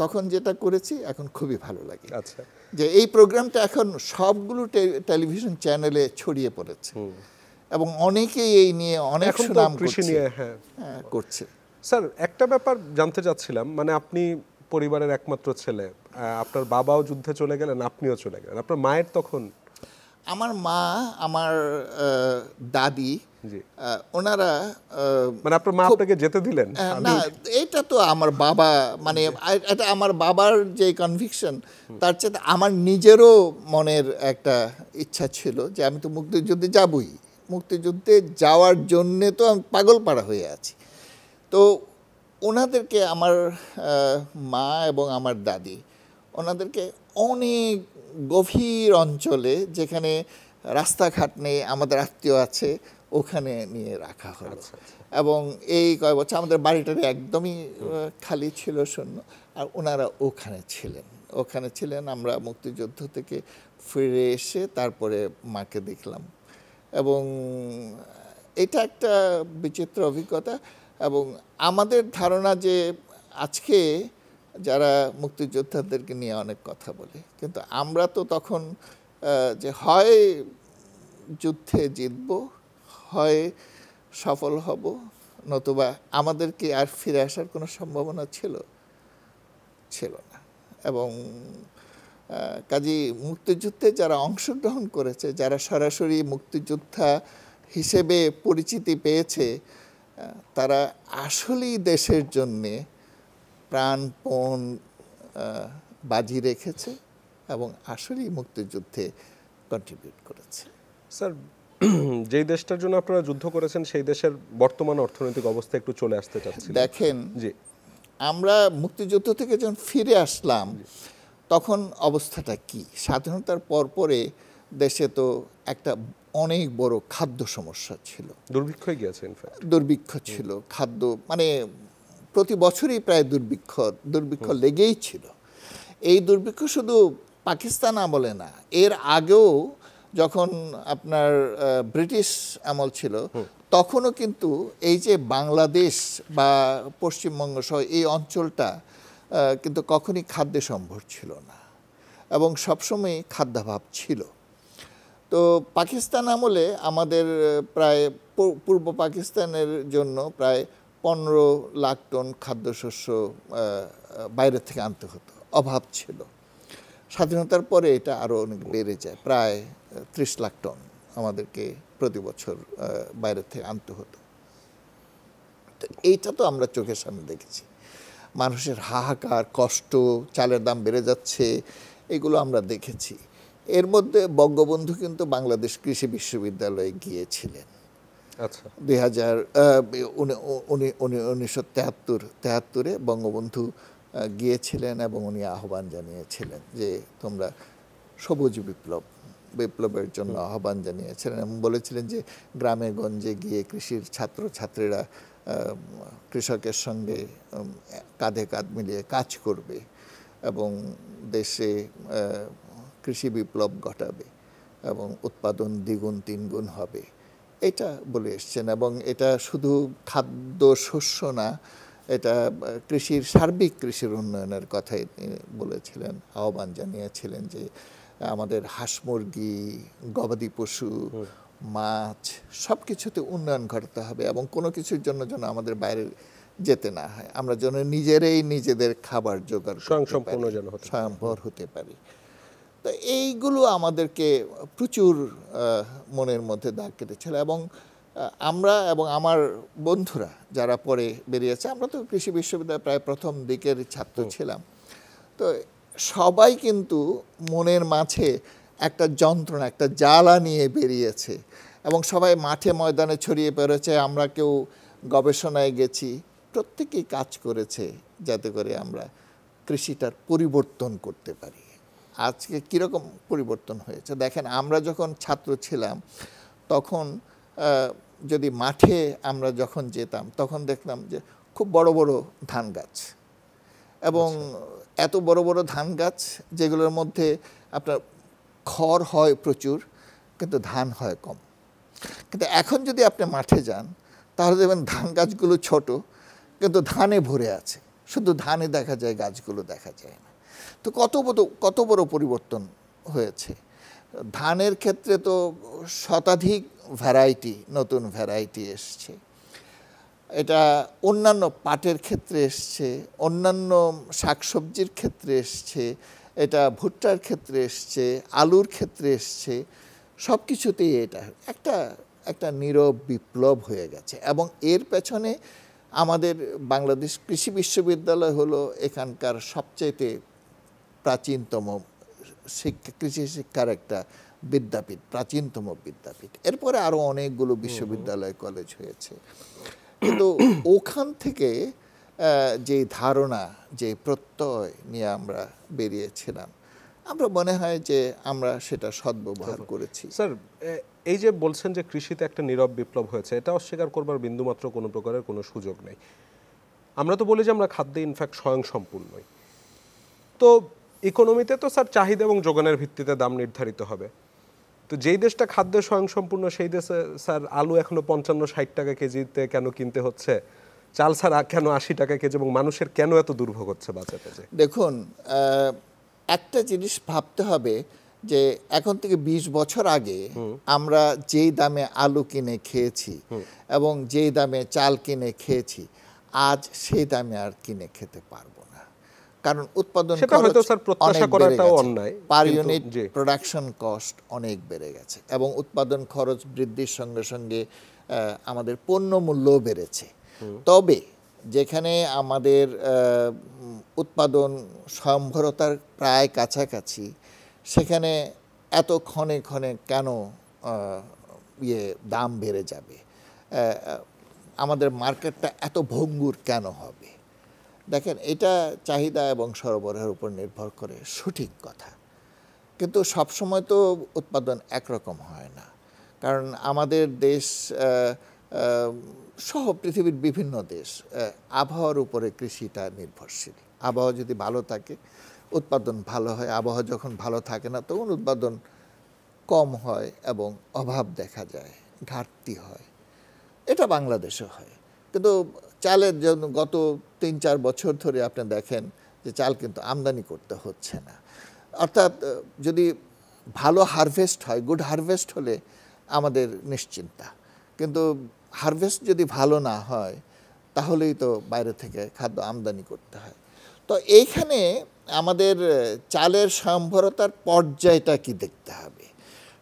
তখন যেটা করেছি এখন খুবই ভালো লাগে আচ্ছা যে এই প্রোগ্রামটা এখন সবগুলো টেলিভিশন চ্যানেলে ছড়িয়ে পড়েছে এবং অনেকেই এই নিয়ে অনেক সুনাম হ্যাঁ।, হ্যাঁ করছে স্যার একটা ব্যাপার জানতে চাচ্ছিলাম মানে আপনি পরিবারের একমাত্র ছেলে আপনার বাবাও যুদ্ধে চলে গেলেন আপনিও চলে গেলেন আপনার মায়ের তখন আমার মা আমার দাদি ওনারা মানে আপনার মা আপনাকে যেতে দিলেন না এটা তো আমার বাবা মানে এটা আমার বাবার যে কনভিকশন তার চেয়ে আমার নিজেরও মনের একটা ইচ্ছা ছিল যে আমি তো মুক্তিযুদ্ধে যাবই মুক্তিযুদ্ধে যাওয়ার জন্যে তো আমি পাগল পাড়া হয়ে আছি তো ওনাদেরকে আমার মা এবং আমার দাদি ওনাদেরকে অনেক গভীর অঞ্চলে যেখানে রাস্তাঘাট নেই আমাদের আত্মীয় আছে ওখানে নিয়ে রাখা হয় আচ্ছা, আচ্ছা। এবং এই কয় বছর আমাদের বাড়িটা একদমই খালি ছিল শূন্য আর ওনারা ওখানে ছিলেন ওখানে ছিলেন আমরা মুক্তিযুদ্ধ থেকে ফিরে এসে তারপরে মাকে দেখলাম এবং এটা একটা বিচিত্র অভিজ্ঞতা এবং আমাদের ধারণা যে আজকে যারা মুক্তিযোদ্ধাদেরকে নিয়ে অনেক কথা বলে কিন্তু আমরা তো তখন যে হয় যুদ্ধে জিতব হয় সফল হব নতুবা আমাদের কি আর ফিরে আসার কোনো সম্ভাবনা ছিল ছিল না এবং কাজী মুক্তিযুদ্ধে যারা অংশগ্রহণ করেছে যারা সরাসরি মুক্তিযোদ্ধা হিসেবে পরিচিতি পেয়েছে তারা আসলেই দেশের জন্যে প্রাণপণ বাজি রেখেছে এবং আসলেই মুক্তিযুদ্ধে কন্ট্রিবিউট করেছে স্যার (clears throat) যেই দেশটার জন্য আপনারা যুদ্ধ করেছেন সেই দেশের বর্তমান অর্থনৈতিক অবস্থা একটু চলে আসতে চাচ্ছি দেখেন যে আমরা মুক্তিযুদ্ধ থেকে যখন ফিরে আসলাম তখন অবস্থাটা কি স্বাধীনতার পরপরে দেশে তো একটা অনেক বড় খাদ্য সমস্যা ছিল দুর্ভিক্ষ গিয়েছে দুর্ভিক্ষ ছিল খাদ্য মানে প্রতি বছরই প্রায় দুর্ভিক্ষ দুর্ভিক্ষ লেগেই ছিল এই দুর্ভিক্ষ শুধু পাকিস্তান আমলে না এর আগেও যখন আপনার ব্রিটিশ আমল ছিল তখনও কিন্তু এই যে বাংলাদেশ বা পশ্চিমবঙ্গ সহ এই অঞ্চলটা কিন্তু কখনই খাদ্যে সম্ভব ছিল না এবং সবসময় খাদ্যাভাব ছিল তো পাকিস্তান আমলে আমাদের প্রায় পূর্ব পাকিস্তানের জন্য প্রায় পনেরো লাখ টন খাদ্যশস্য বাইরে থেকে আনতে হতো অভাব ছিল স্বাধীনতার পরে এটা আরও অনেক বেড়ে যায় প্রায় ত্রিশ লাখ টন আমাদেরকে প্রতি বছর বাইরে থেকে আনতে হতো তো এইটা তো আমরা চোখের সামনে দেখেছি মানুষের হাহাকার কষ্ট চালের দাম বেড়ে যাচ্ছে এগুলো আমরা দেখেছি এর মধ্যে বঙ্গবন্ধু কিন্তু বাংলাদেশ কৃষি বিশ্ববিদ্যালয়ে গিয়েছিলেন আচ্ছা দুই হাজার উনিশশো তেহাত্তর তেহাত্তরে বঙ্গবন্ধু গিয়েছিলেন এবং উনি আহ্বান জানিয়েছিলেন যে তোমরা সবুজ বিপ্লব বিপ্লবের জন্য আহ্বান জানিয়েছিলেন এবং বলেছিলেন যে গ্রামে গঞ্জে গিয়ে কৃষির ছাত্র ছাত্রীরা কৃষকের সঙ্গে কাঁধে কাঁধ মিলিয়ে কাজ করবে এবং দেশে কৃষি বিপ্লব ঘটাবে এবং উৎপাদন দ্বিগুণ তিনগুণ হবে এটা বলে এসছেন এবং এটা শুধু খাদ্য শস্য না এটা কৃষির সার্বিক কৃষির উন্নয়নের কথাই বলেছিলেন আহ্বান জানিয়েছিলেন যে আমাদের হাঁস মুরগি গবাদি পশু মাছ সব কিছুতে উন্নয়ন ঘটাতে হবে এবং কোনো কিছুর জন্য যেন আমাদের বাইরে যেতে না হয় আমরা যেন নিজেরাই নিজেদের খাবার জোগাড় স্বয়ংসম্পূর্ণ যেন স্বয়ংভর হতে পারি তো এইগুলো আমাদেরকে প্রচুর মনের মধ্যে দাগ কেটেছিল এবং আমরা এবং আমার বন্ধুরা যারা পরে বেরিয়েছে আমরা তো কৃষি বিশ্ববিদ্যালয় প্রায় প্রথম দিকের ছাত্র ছিলাম তো সবাই কিন্তু মনের মাঝে একটা যন্ত্রণা একটা জ্বালা নিয়ে বেরিয়েছে এবং সবাই মাঠে ময়দানে ছড়িয়ে পড়েছে আমরা কেউ গবেষণায় গেছি প্রত্যেকেই কাজ করেছে যাতে করে আমরা কৃষিটার পরিবর্তন করতে পারি আজকে কীরকম পরিবর্তন হয়েছে দেখেন আমরা যখন ছাত্র ছিলাম তখন যদি মাঠে আমরা যখন যেতাম তখন দেখলাম যে খুব বড় বড় ধান গাছ এবং আচ্ছা। এত বড় বড় ধান গাছ যেগুলোর মধ্যে আপনার খড় হয় প্রচুর কিন্তু ধান হয় কম কিন্তু এখন যদি আপনি মাঠে যান তাহলে দেখবেন ধান গাছগুলো ছোট কিন্তু ধানে ভরে আছে শুধু ধানে দেখা যায় গাছগুলো দেখা যায় না তো কত বড় কত বড় পরিবর্তন হয়েছে ধানের ক্ষেত্রে তো শতাধিক ভ্যারাইটি নতুন ভ্যারাইটি এসছে এটা অন্যান্য পাটের ক্ষেত্রে এসছে অন্যান্য শাকসবজির ক্ষেত্রে এসছে এটা ভুট্টার ক্ষেত্রে এসছে আলুর ক্ষেত্রে এসছে সব কিছুতেই এটা একটা একটা নীরব বিপ্লব হয়ে গেছে এবং এর পেছনে আমাদের বাংলাদেশ কৃষি বিশ্ববিদ্যালয় হলো এখানকার সবচেয়েতে প্রাচীনতম শিক্ষা কৃষি শিক্ষার একটা বিদ্যাপীঠ প্রাচীনতম বিদ্যাপীঠ এরপরে আরও অনেকগুলো বিশ্ববিদ্যালয় কলেজ হয়েছে কিন্তু ওখান থেকে যে ধারণা যে প্রত্যয় নিয়ে আমরা বেরিয়েছিলাম আমরা মনে হয় যে আমরা সেটা সদ্ব্যবহার করেছি স্যার এই যে বলছেন যে কৃষিতে একটা নীরব বিপ্লব হয়েছে এটা অস্বীকার করবার বিন্দুমাত্র কোনো প্রকারের কোনো সুযোগ নেই আমরা তো বলি যে আমরা খাদ্যে ইনফ্যাক্ট স্বয়ংসম্পূর্ণই তো ইকোনমিতে তো স্যার চাহিদা এবং যোগানের ভিত্তিতে দাম নির্ধারিত হবে তো যেই দেশটা খাদ্য স্বয়ংসম্পূর্ণ সেই দেশে স্যার আলু এখনও পঞ্চান্ন ষাট টাকা কেজিতে কেন কিনতে হচ্ছে চাল ছাড়া কেন আশি টাকা কেজি এবং মানুষের কেন এত দুর্ভোগ হচ্ছে বাজারে দেখুন একটা জিনিস ভাবতে হবে যে এখন থেকে ২০ বছর আগে আমরা যেই দামে আলু কিনে খেয়েছি এবং যেই দামে চাল কিনে খেয়েছি আজ সেই দামে আর কিনে খেতে পারবো না কারণ উৎপাদন পার ইউনিট প্রোডাকশন কস্ট অনেক বেড়ে গেছে এবং উৎপাদন খরচ বৃদ্ধির সঙ্গে সঙ্গে আমাদের পণ্য মূল্যও বেড়েছে তবে যেখানে আমাদের উৎপাদন সম্ভরতার প্রায় কাছাকাছি সেখানে এত ক্ষণে ক্ষণে কেন ইয়ে দাম বেড়ে যাবে আমাদের মার্কেটটা এত ভঙ্গুর কেন হবে দেখেন এটা চাহিদা এবং সরবরাহের উপর নির্ভর করে সঠিক কথা কিন্তু সবসময় তো উৎপাদন একরকম হয় না কারণ আমাদের দেশ সহ পৃথিবীর বিভিন্ন দেশ আবহাওয়ার উপরে কৃষিটা নির্ভরশীল আবহাওয়া যদি ভালো থাকে উৎপাদন ভালো হয় আবহাওয়া যখন ভালো থাকে না তখন উৎপাদন কম হয় এবং অভাব দেখা যায় ঘাটতি হয় এটা বাংলাদেশে হয় কিন্তু চালের জন্য গত তিন চার বছর ধরে আপনি দেখেন যে চাল কিন্তু আমদানি করতে হচ্ছে না অর্থাৎ যদি ভালো হারভেস্ট হয় গুড হারভেস্ট হলে আমাদের নিশ্চিন্তা কিন্তু হারভেস্ট যদি ভালো না হয় তাহলেই তো বাইরে থেকে খাদ্য আমদানি করতে হয় তো এইখানে আমাদের চালের স্বয়ম্ভরতার পর্যায়টা কি দেখতে হবে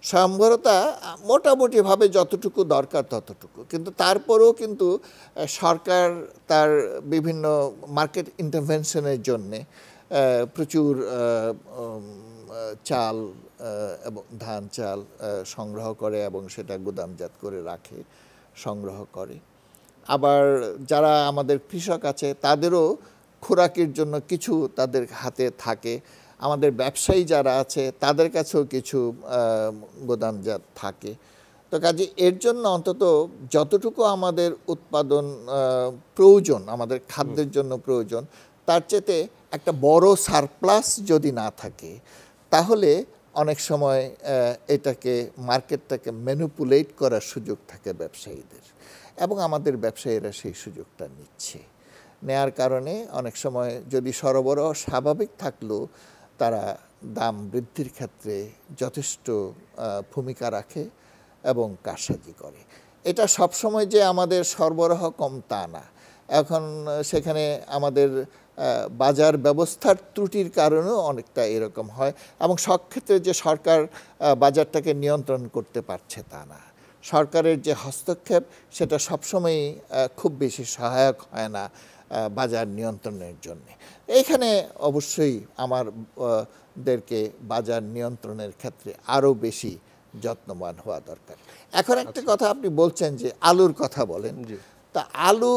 স্বয়ম্ভরতা মোটামুটিভাবে যতটুকু দরকার ততটুকু কিন্তু তারপরেও কিন্তু সরকার তার বিভিন্ন মার্কেট ইন্টারভেনশনের জন্যে প্রচুর চাল এবং ধান চাল সংগ্রহ করে এবং সেটা গুদামজাত করে রাখে সংগ্রহ করে আবার যারা আমাদের কৃষক আছে তাদেরও খোরাকির জন্য কিছু তাদের হাতে থাকে আমাদের ব্যবসায়ী যারা আছে তাদের কাছেও কিছু গোদামজাত থাকে তো কাজে এর জন্য অন্তত যতটুকু আমাদের উৎপাদন প্রয়োজন আমাদের খাদ্যের জন্য প্রয়োজন তার চেতে একটা বড় সারপ্লাস যদি না থাকে তাহলে অনেক সময় এটাকে মার্কেটটাকে ম্যানুপুলেট করার সুযোগ থাকে ব্যবসায়ীদের এবং আমাদের ব্যবসায়ীরা সেই সুযোগটা নিচ্ছে নেয়ার কারণে অনেক সময় যদি সরবরাহ স্বাভাবিক থাকলেও তারা দাম বৃদ্ধির ক্ষেত্রে যথেষ্ট ভূমিকা রাখে এবং কারসাজি করে এটা সবসময় যে আমাদের সরবরাহ কম তা না এখন সেখানে আমাদের বাজার ব্যবস্থার ত্রুটির কারণেও অনেকটা এরকম হয় এবং সব ক্ষেত্রে যে সরকার বাজারটাকে নিয়ন্ত্রণ করতে পারছে তা না সরকারের যে হস্তক্ষেপ সেটা সবসময়ই খুব বেশি সহায়ক হয় না বাজার নিয়ন্ত্রণের জন্য এইখানে অবশ্যই আমারদেরকে বাজার নিয়ন্ত্রণের ক্ষেত্রে আরও বেশি যত্নবান হওয়া দরকার এখন একটা আচ্ছা। কথা আপনি বলছেন যে আলুর কথা বলেন তা আলু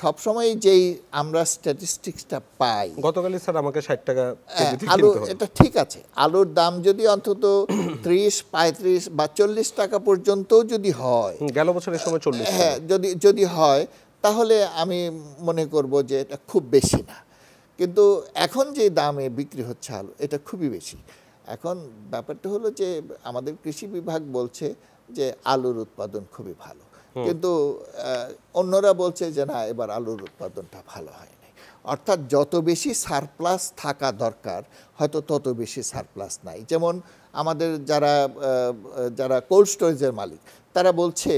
সবসময় যেই আমরা স্ট্যাটিস্টিক্সটা পাই গতকালই স্যার আমাকে ষাট টাকা হ্যাঁ, আলু এটা ঠিক আছে আলুর দাম যদি অন্তত (clears throat) ত্রিশ পঁয়ত্রিশ বা চল্লিশ টাকা পর্যন্ত যদি হয় গেল বছরের সময় চল্লিশ হ্যাঁ যদি যদি হয় তাহলে আমি মনে করব যে এটা খুব বেশি না কিন্তু এখন যে দামে বিক্রি হচ্ছে আলু এটা খুবই বেশি এখন ব্যাপারটা হলো যে আমাদের কৃষি বিভাগ বলছে যে আলুর উৎপাদন খুবই ভালো কিন্তু অন্যরা বলছে যে না এবার আলুর উৎপাদনটা ভালো হয় অর্থাৎ যত বেশি সারপ্লাস থাকা দরকার হয়তো তত বেশি সারপ্লাস নাই যেমন আমাদের যারা যারা কোল্ড স্টোরেজের মালিক তারা বলছে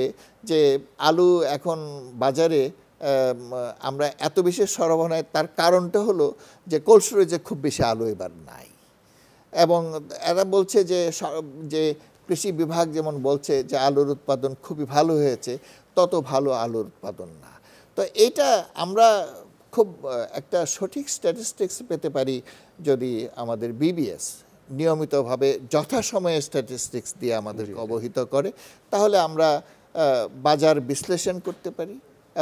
যে আলু এখন বাজারে আমরা এত বেশি সরবরাহ তার কারণটা হলো যে কোল্ড স্টোরেজে খুব বেশি আলু এবার নাই এবং এরা বলছে যে যে কৃষি বিভাগ যেমন বলছে যে আলুর উৎপাদন খুবই ভালো হয়েছে তত ভালো আলুর উৎপাদন না তো এটা আমরা খুব একটা সঠিক স্ট্যাটিস্টিক্স পেতে পারি যদি আমাদের বিবিএস নিয়মিতভাবে যথাসময়ে স্ট্যাটিস্টিক্স দিয়ে আমাদেরকে অবহিত করে তাহলে আমরা বাজার বিশ্লেষণ করতে পারি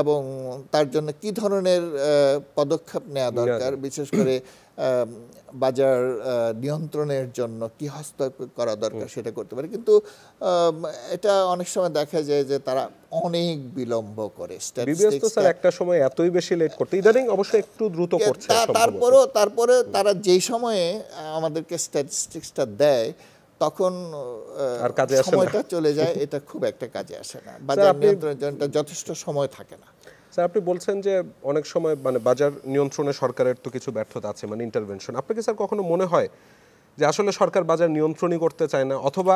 এবং তার জন্য কি ধরনের পদক্ষেপ নেওয়া দরকার বিশেষ করে বাজার নিয়ন্ত্রণের জন্য কি হস্তক্ষেপ করা দরকার সেটা করতে পারে কিন্তু এটা অনেক সময় দেখা যায় যে তারা অনেক বিলম্ব করে একটা সময় এতই বেশি লেট করতে ইদানিং অবশ্য একটু দ্রুত ইয়ে করছে তারপরেও তারপরে তারা যেই সময়ে আমাদেরকে স্ট্যাটিস্টিক্সটা দেয় তখন সময়টা চলে যায় এটা খুব একটা কাজে আসে না বাজার নিয়ন্ত্রণের জন্য যথেষ্ট সময় থাকে না স্যার আপনি বলছেন যে অনেক সময় মানে বাজার নিয়ন্ত্রণে সরকারের তো কিছু ব্যর্থতা আছে মানে ইন্টারভেনশন আপনাকে স্যার কখনো মনে হয় যে আসলে সরকার বাজার নিয়ন্ত্রণই করতে চায় না অথবা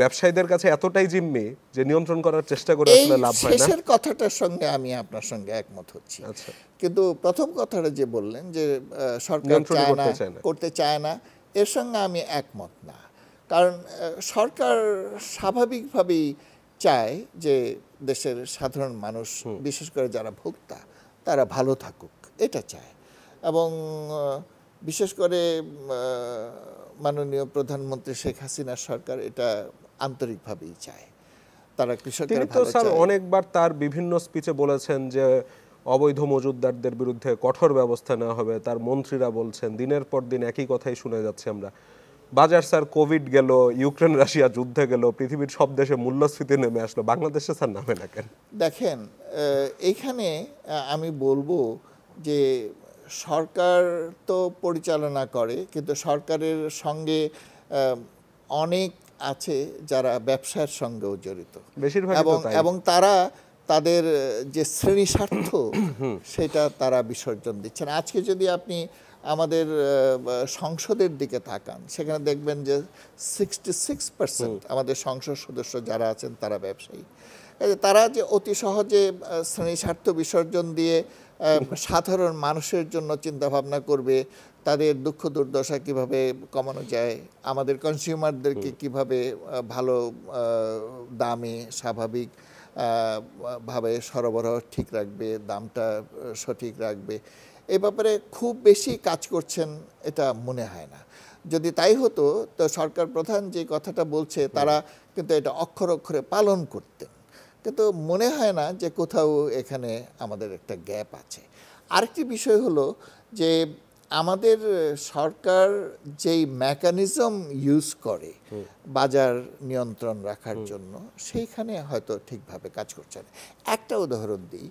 ব্যবসায়ীদের কাছে এতটাই জিম্মি যে নিয়ন্ত্রণ করার চেষ্টা করে আসলে লাভ হয় না শেষের কথাটার সঙ্গে আমি আপনার সঙ্গে একমত হচ্ছি আচ্ছা কিন্তু প্রথম কথাটা যে বললেন যে সরকার চায় না করতে চায় না এর সঙ্গে আমি একমত না কারণ সরকার স্বাভাবিকভাবেই চায় যে দেশের সাধারণ মানুষ বিশেষ করে যারা ভোক্তা তারা ভালো থাকুক এটা চায় এবং বিশেষ করে মাননীয় প্রধানমন্ত্রী শেখ হাসিনা সরকার এটা আন্তরিকভাবেই চায় তারা কৃষকের তো স্যার অনেকবার তার বিভিন্ন স্পিচে বলেছেন যে অবৈধ মজুদারদের বিরুদ্ধে কঠোর ব্যবস্থা নেওয়া হবে তার মন্ত্রীরা বলছেন দিনের পর দিন একই কথাই শুনে যাচ্ছে আমরা বাজার স্যার কোভিড গেল ইউক্রেন রাশিয়া যুদ্ধে গেল পৃথিবীর সব দেশে মূল্যস্ফীতি নেমে আসলো বাংলাদেশে স্যার নামে না কেন দেখেন এইখানে আমি বলবো যে সরকার তো পরিচালনা করে কিন্তু সরকারের সঙ্গে অনেক আছে যারা ব্যবসার সঙ্গেও জড়িত এবং এবং তারা তাদের যে শ্রেণী স্বার্থ সেটা তারা বিসর্জন দিচ্ছেন আজকে যদি আপনি আমাদের সংসদের দিকে তাকান সেখানে দেখবেন যে সিক্সটি সিক্স পার্সেন্ট আমাদের সংসদ সদস্য যারা আছেন তারা ব্যবসায়ী তারা যে অতি সহজে শ্রেণী স্বার্থ বিসর্জন দিয়ে সাধারণ মানুষের জন্য চিন্তাভাবনা করবে তাদের দুঃখ দুর্দশা কিভাবে কমানো যায় আমাদের কনজিউমারদেরকে কিভাবে ভালো দামে স্বাভাবিক ভাবে সরবরাহ ঠিক রাখবে দামটা সঠিক রাখবে এ ব্যাপারে খুব বেশি কাজ করছেন এটা মনে হয় না যদি তাই হতো তো সরকার প্রধান যে কথাটা বলছে তারা কিন্তু এটা অক্ষর অক্ষরে পালন করতেন কিন্তু মনে হয় না যে কোথাও এখানে আমাদের একটা গ্যাপ আছে আরেকটি বিষয় হলো যে আমাদের সরকার যেই মেকানিজম ইউজ করে বাজার নিয়ন্ত্রণ রাখার জন্য সেইখানে হয়তো ঠিকভাবে কাজ করছে না একটা উদাহরণ দিই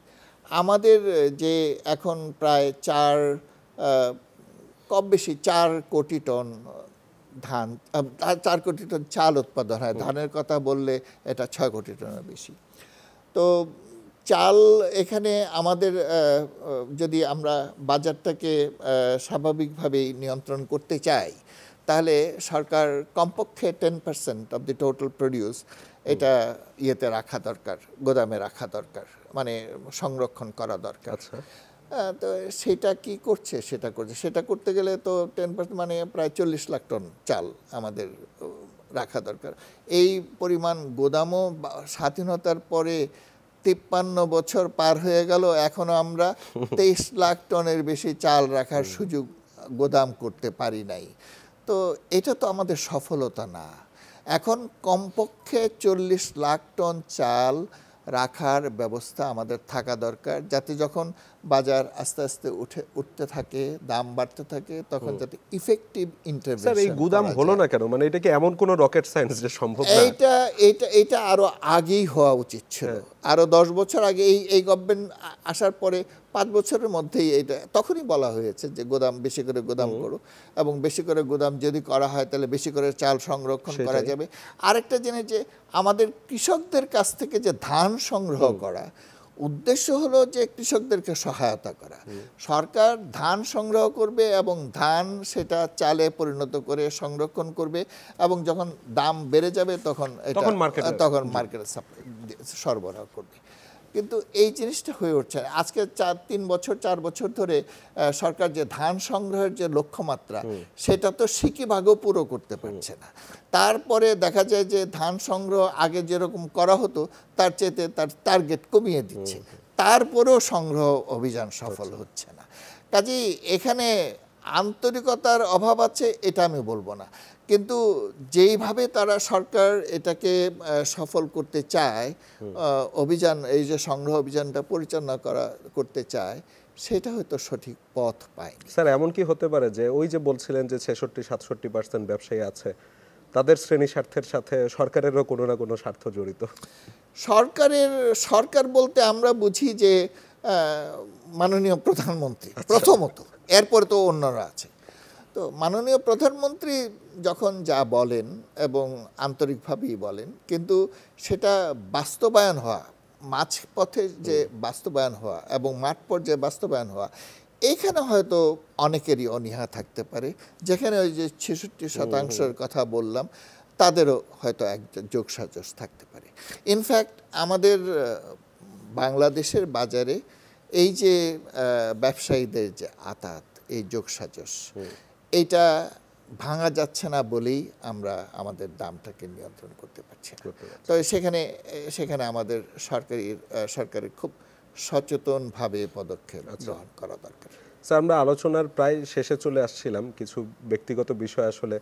আমাদের যে এখন প্রায় চার কম বেশি চার কোটি টন ধান চার কোটি টন চাল উৎপাদন হয় ধানের কথা বললে এটা ছয় কোটি টনের বেশি তো চাল এখানে আমাদের যদি আমরা বাজারটাকে স্বাভাবিকভাবেই নিয়ন্ত্রণ করতে চাই তাহলে সরকার কমপক্ষে ten percent of the total produce এটা ইয়েতে রাখা দরকার গোদামে রাখা দরকার মানে সংরক্ষণ করা দরকার আচ্ছা। তো সেটা কি করছে সেটা করছে সেটা করতে গেলে তো টেন পার্সেন্ট মানে প্রায় চল্লিশ লাখ টন চাল আমাদের রাখা দরকার এই পরিমাণ গোদামও স্বাধীনতার পরে তিপ্পান্ন বছর পার হয়ে গেল এখনো আমরা (laughs) তেইশ লাখ টনের বেশি চাল রাখার সুযোগ গোদাম করতে পারি নাই তো এটা তো আমাদের সফলতা না এখন কমপক্ষে চল্লিশ লাখ টন চাল রাখার ব্যবস্থা আমাদের থাকা দরকার যাতে যখন বাজার আস্তে আস্তে উঠে উঠতে থাকে দাম বাড়তে থাকে তখন যাতে ইফেক্টিভ ইন্টারভেনশন এই গুদাম হলো না কেন মানে এটা কি এমন কোনো রকেট সায়েন্স যে সম্ভব না এটা এটা এটা আরো আগেই হওয়া উচিত ছিল হ্যাঁ। আরো 10 বছর আগে এই এই গভর্নমেন্ট আসার পরে পাঁচ বছরের মধ্যেই এটা তখনই বলা হয়েছে যে গোদাম বেশি করে গোদাম করো এবং বেশি করে গোদাম যদি করা হয় তাহলে বেশি করে চাল সংরক্ষণ করা যাবে আরেকটা জিনিস যে আমাদের কৃষকদের কাছ থেকে যে ধান সংগ্রহ করা উদ্দেশ্য হলো যে কৃষকদেরকে সহায়তা করা সরকার ধান সংগ্রহ করবে এবং ধান সেটা চালে পরিণত করে সংরক্ষণ করবে এবং যখন দাম বেড়ে যাবে তখন তখন মার্কেটে সাপ্লাই সরবরাহ করবে কিন্তু এই জিনিসটা হয়ে উঠছে না আজকে চার তিন বছর চার বছর ধরে সরকার যে ধান সংগ্রহের যে লক্ষ্যমাত্রা সেটা তো সিকিভাগও পুরো করতে পারছে না তারপরে দেখা যায় যে ধান সংগ্রহ আগে যেরকম করা হতো তার চেতে তার টার্গেট কমিয়ে দিচ্ছে তারপরেও সংগ্রহ অভিযান সফল হচ্ছে না কাজেই এখানে আন্তরিকতার অভাব আছে এটা আমি বলবো না কিন্তু যেইভাবে তারা সরকার এটাকে সফল করতে চায় অভিযান এই যে সংগ্রহ অভিযানটা পরিচালনা করা করতে চায় সেটা হয়তো সঠিক পথ পায় স্যার এমন কি হতে পারে যে ওই যে বলছিলেন যে ছেষট্টি সাতষট্টি পার্সেন্ট ব্যবসায়ী আছে তাদের শ্রেণী স্বার্থের সাথে সরকারেরও কোনো না কোনো স্বার্থ জড়িত সরকারের সরকার বলতে আমরা বুঝি যে মাননীয় প্রধানমন্ত্রী আচ্ছা। প্রথমত এরপরে তো অন্যরা আছে তো মাননীয় প্রধানমন্ত্রী যখন যা বলেন এবং আন্তরিকভাবেই বলেন কিন্তু সেটা বাস্তবায়ন হওয়া মাঝপথে যে বাস্তবায়ন হওয়া এবং মাঠ পর্যায়ে বাস্তবায়ন হওয়া এইখানে হয়তো অনেকেরই অনীহা থাকতে পারে যেখানে ওই যে ছেষট্টি শতাংশের কথা বললাম তাদেরও হয়তো এক যোগসাজস থাকতে পারে ইনফ্যাক্ট আমাদের বাংলাদেশের বাজারে এই যে ব্যবসায়ীদের যে আতাত এই যোগসাজস এটা ভাঙা যাচ্ছে না বলেই আমরা আমাদের দামটাকে নিয়ন্ত্রণ করতে পারছি তবে সেখানে সেখানে আমাদের সরকারি সরকারের খুব সচেতনভাবে পদক্ষেপ আচ্ছা। গ্রহণ করা দরকার স্যার আমরা আলোচনার প্রায় শেষে চলে আসছিলাম কিছু ব্যক্তিগত বিষয় আসলে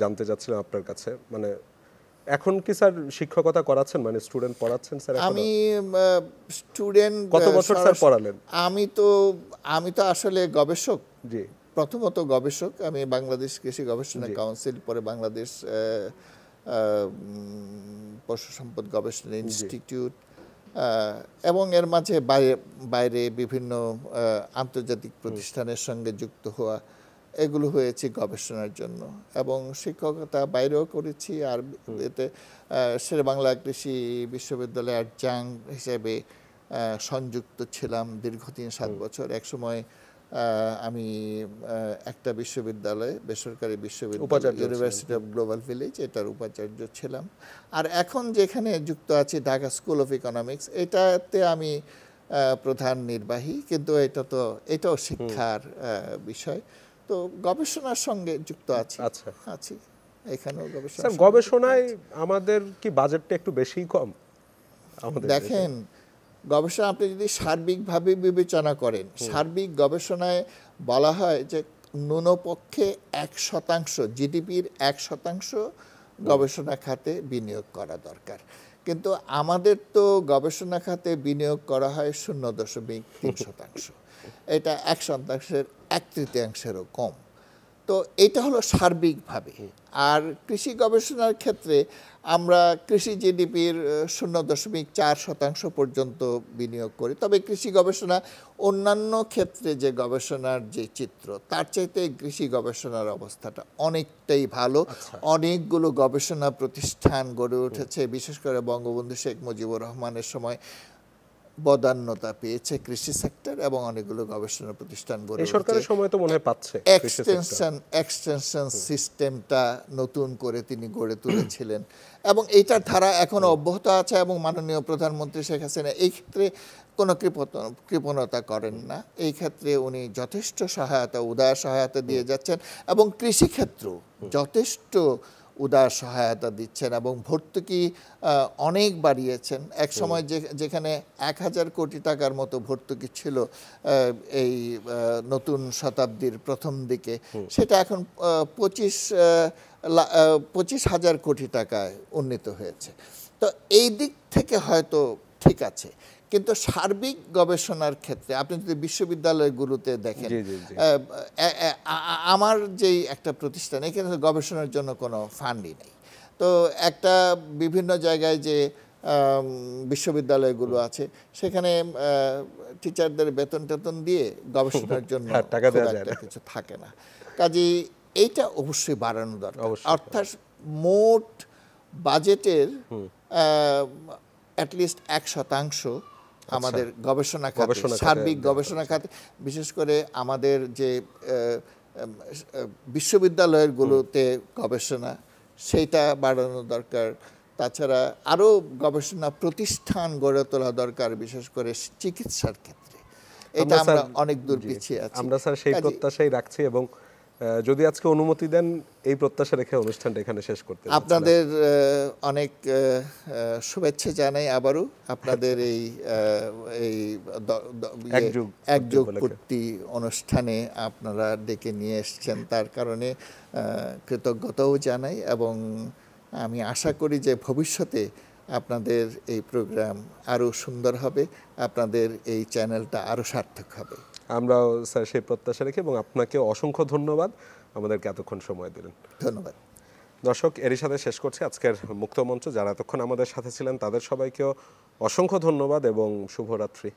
জানতে চাচ্ছিলাম আপনার কাছে মানে এখন কি স্যার শিক্ষকতা করাচ্ছেন মানে স্টুডেন্ট পড়াচ্ছেন স্যার আমি স্টুডেন্ট কত বছর স্যার পড়ালেন আমি তো আমি তো আসলে গবেষক জি প্রথমত গবেষক আমি বাংলাদেশ কৃষি গবেষণা কাউন্সিল পরে বাংলাদেশ পশু সম্পদ গবেষণা ইনস্টিটিউট এবং এর মাঝে বাইরে বাইরে বিভিন্ন আন্তর্জাতিক প্রতিষ্ঠানের সঙ্গে যুক্ত হওয়া এগুলো হয়েছে গবেষণার জন্য এবং শিক্ষকতা বাইরেও করেছি আর এতে শের বাংলা কৃষি বিশ্ববিদ্যালয়ের জাং হিসেবে সংযুক্ত ছিলাম দীর্ঘদিন সাত বছর একসময় আমি একটা বিশ্ববিদ্যালয়ে বেসরকারি বিশ্ববিদ্যালয় ইউনিভার্সিটি অফ গ্লোবাল ভিলেজ এটার উপাচার্য ছিলাম আর এখন যেখানে যুক্ত আছি ঢাকা স্কুল অফ ইকোনমিক্স এটাতে আমি প্রধান নির্বাহী কিন্তু এটা তো এটাও শিক্ষার বিষয় তো গবেষণার সঙ্গে যুক্ত আছি আচ্ছা। আছি এখানেও গবেষণা গবেষণায় আমাদের কি বাজেটটা একটু বেশি কম দেখেন গবেষণা আপনি যদি সার্বিকভাবে বিবেচনা করেন সার্বিক গবেষণায় বলা হয় যে ন্যূনপক্ষে এক শতাংশ জিডিপির এক শতাংশ গবেষণা খাতে বিনিয়োগ করা দরকার কিন্তু আমাদের তো গবেষণা খাতে বিনিয়োগ করা হয় শূন্য দশমিক তিন শতাংশ এটা এক শতাংশের এক তৃতীয়াংশেরও কম তো এটা হলো সার্বিকভাবে আর কৃষি গবেষণার ক্ষেত্রে আমরা কৃষি জিডিপির শূন্য দশমিক চার শতাংশ পর্যন্ত বিনিয়োগ করি তবে কৃষি গবেষণা অন্যান্য ক্ষেত্রে যে গবেষণার যে চিত্র তার চাইতে কৃষি গবেষণার অবস্থাটা অনেকটাই ভালো আচ্ছা। অনেকগুলো গবেষণা প্রতিষ্ঠান গড়ে উঠেছে বিশেষ করে বঙ্গবন্ধু শেখ মুজিবুর রহমানের সময় বদান্যতা পেয়েছে কৃষি সেক্টর এবং অনেকগুলো গবেষণা প্রতিষ্ঠান গড়ে সরকারের সময় তো মনে হয় পাচ্ছে এক্সটেনশন এক্সটেনশন সিস্টেমটা নতুন করে তিনি গড়ে তুলেছিলেন এবং এইটার ধারা এখনো অব্যাহত আছে এবং মাননীয় প্রধানমন্ত্রী শেখ হাসিনা এই ক্ষেত্রে কোনো কৃপণতা করেন না এই ক্ষেত্রে উনি যথেষ্ট সহায়তা উদার সহায়তা দিয়ে যাচ্ছেন এবং কৃষিক্ষেত্র যথেষ্ট উদার সহায়তা দিচ্ছেন এবং ভর্তুকি অনেক বাড়িয়েছেন এক সময় যে যেখানে এক হাজার কোটি টাকার মতো ভর্তুকি ছিল এই নতুন শতাব্দীর প্রথম দিকে সেটা এখন পঁচিশ পঁচিশ হাজার কোটি টাকায় উন্নীত হয়েছে তো এই দিক থেকে হয়তো ঠিক আছে কিন্তু সার্বিক গবেষণার ক্ষেত্রে আপনি যদি বিশ্ববিদ্যালয়গুলোতে দেখেন আমার যেই একটা প্রতিষ্ঠান এখানে গবেষণার জন্য কোনো ফান্ডই নেই তো একটা বিভিন্ন জায়গায় যে বিশ্ববিদ্যালয়গুলো আছে সেখানে টিচারদের বেতন টেতন দিয়ে গবেষণার জন্য (laughs) হ্যাঁ, কিছু থাকে না কাজে এইটা অবশ্যই বাড়ানো দরকার অর্থাৎ মোট বাজেটের অ্যাটলিস্ট এক শতাংশ আচ্ছা। আমাদের গবেষণা খাতে সার্বিক গবেষণা খাতে বিশেষ করে আমাদের যে বিশ্ববিদ্যালয়গুলোতে গবেষণা সেইটা বাড়ানো দরকার তাছাড়া আরও গবেষণা প্রতিষ্ঠান গড়ে তোলা দরকার বিশেষ করে চিকিৎসার ক্ষেত্রে এটা আমরা অনেক দূর পিছিয়ে আছি আমরা স্যার সেই প্রত্যাশাই রাখছি এবং যদি আজকে অনুমতি দেন এই প্রত্যাশা রেখে অনুষ্ঠানটা এখানে শেষ করতে আপনাদের অনেক শুভেচ্ছা জানাই আবারও আপনাদের এই এই ইয়ে, একযোগ পূর্তি অনুষ্ঠানে আপনারা ডেকে নিয়ে এসছেন তার কারণে কৃতজ্ঞতাও জানাই এবং আমি আশা করি যে ভবিষ্যতে আপনাদের এই প্রোগ্রাম আরও সুন্দর হবে আপনাদের এই চ্যানেলটা আরও সার্থক হবে আমরাও স্যার সেই প্রত্যাশা রেখে এবং আপনাকে অসংখ্য ধন্যবাদ আমাদেরকে এতক্ষণ সময় দিলেন ধন্যবাদ দর্শক এরই সাথে শেষ করছি আজকের মুক্তমঞ্চ যারা এতক্ষণ আমাদের সাথে ছিলেন তাদের সবাইকেও অসংখ্য ধন্যবাদ এবং শুভরাত্রি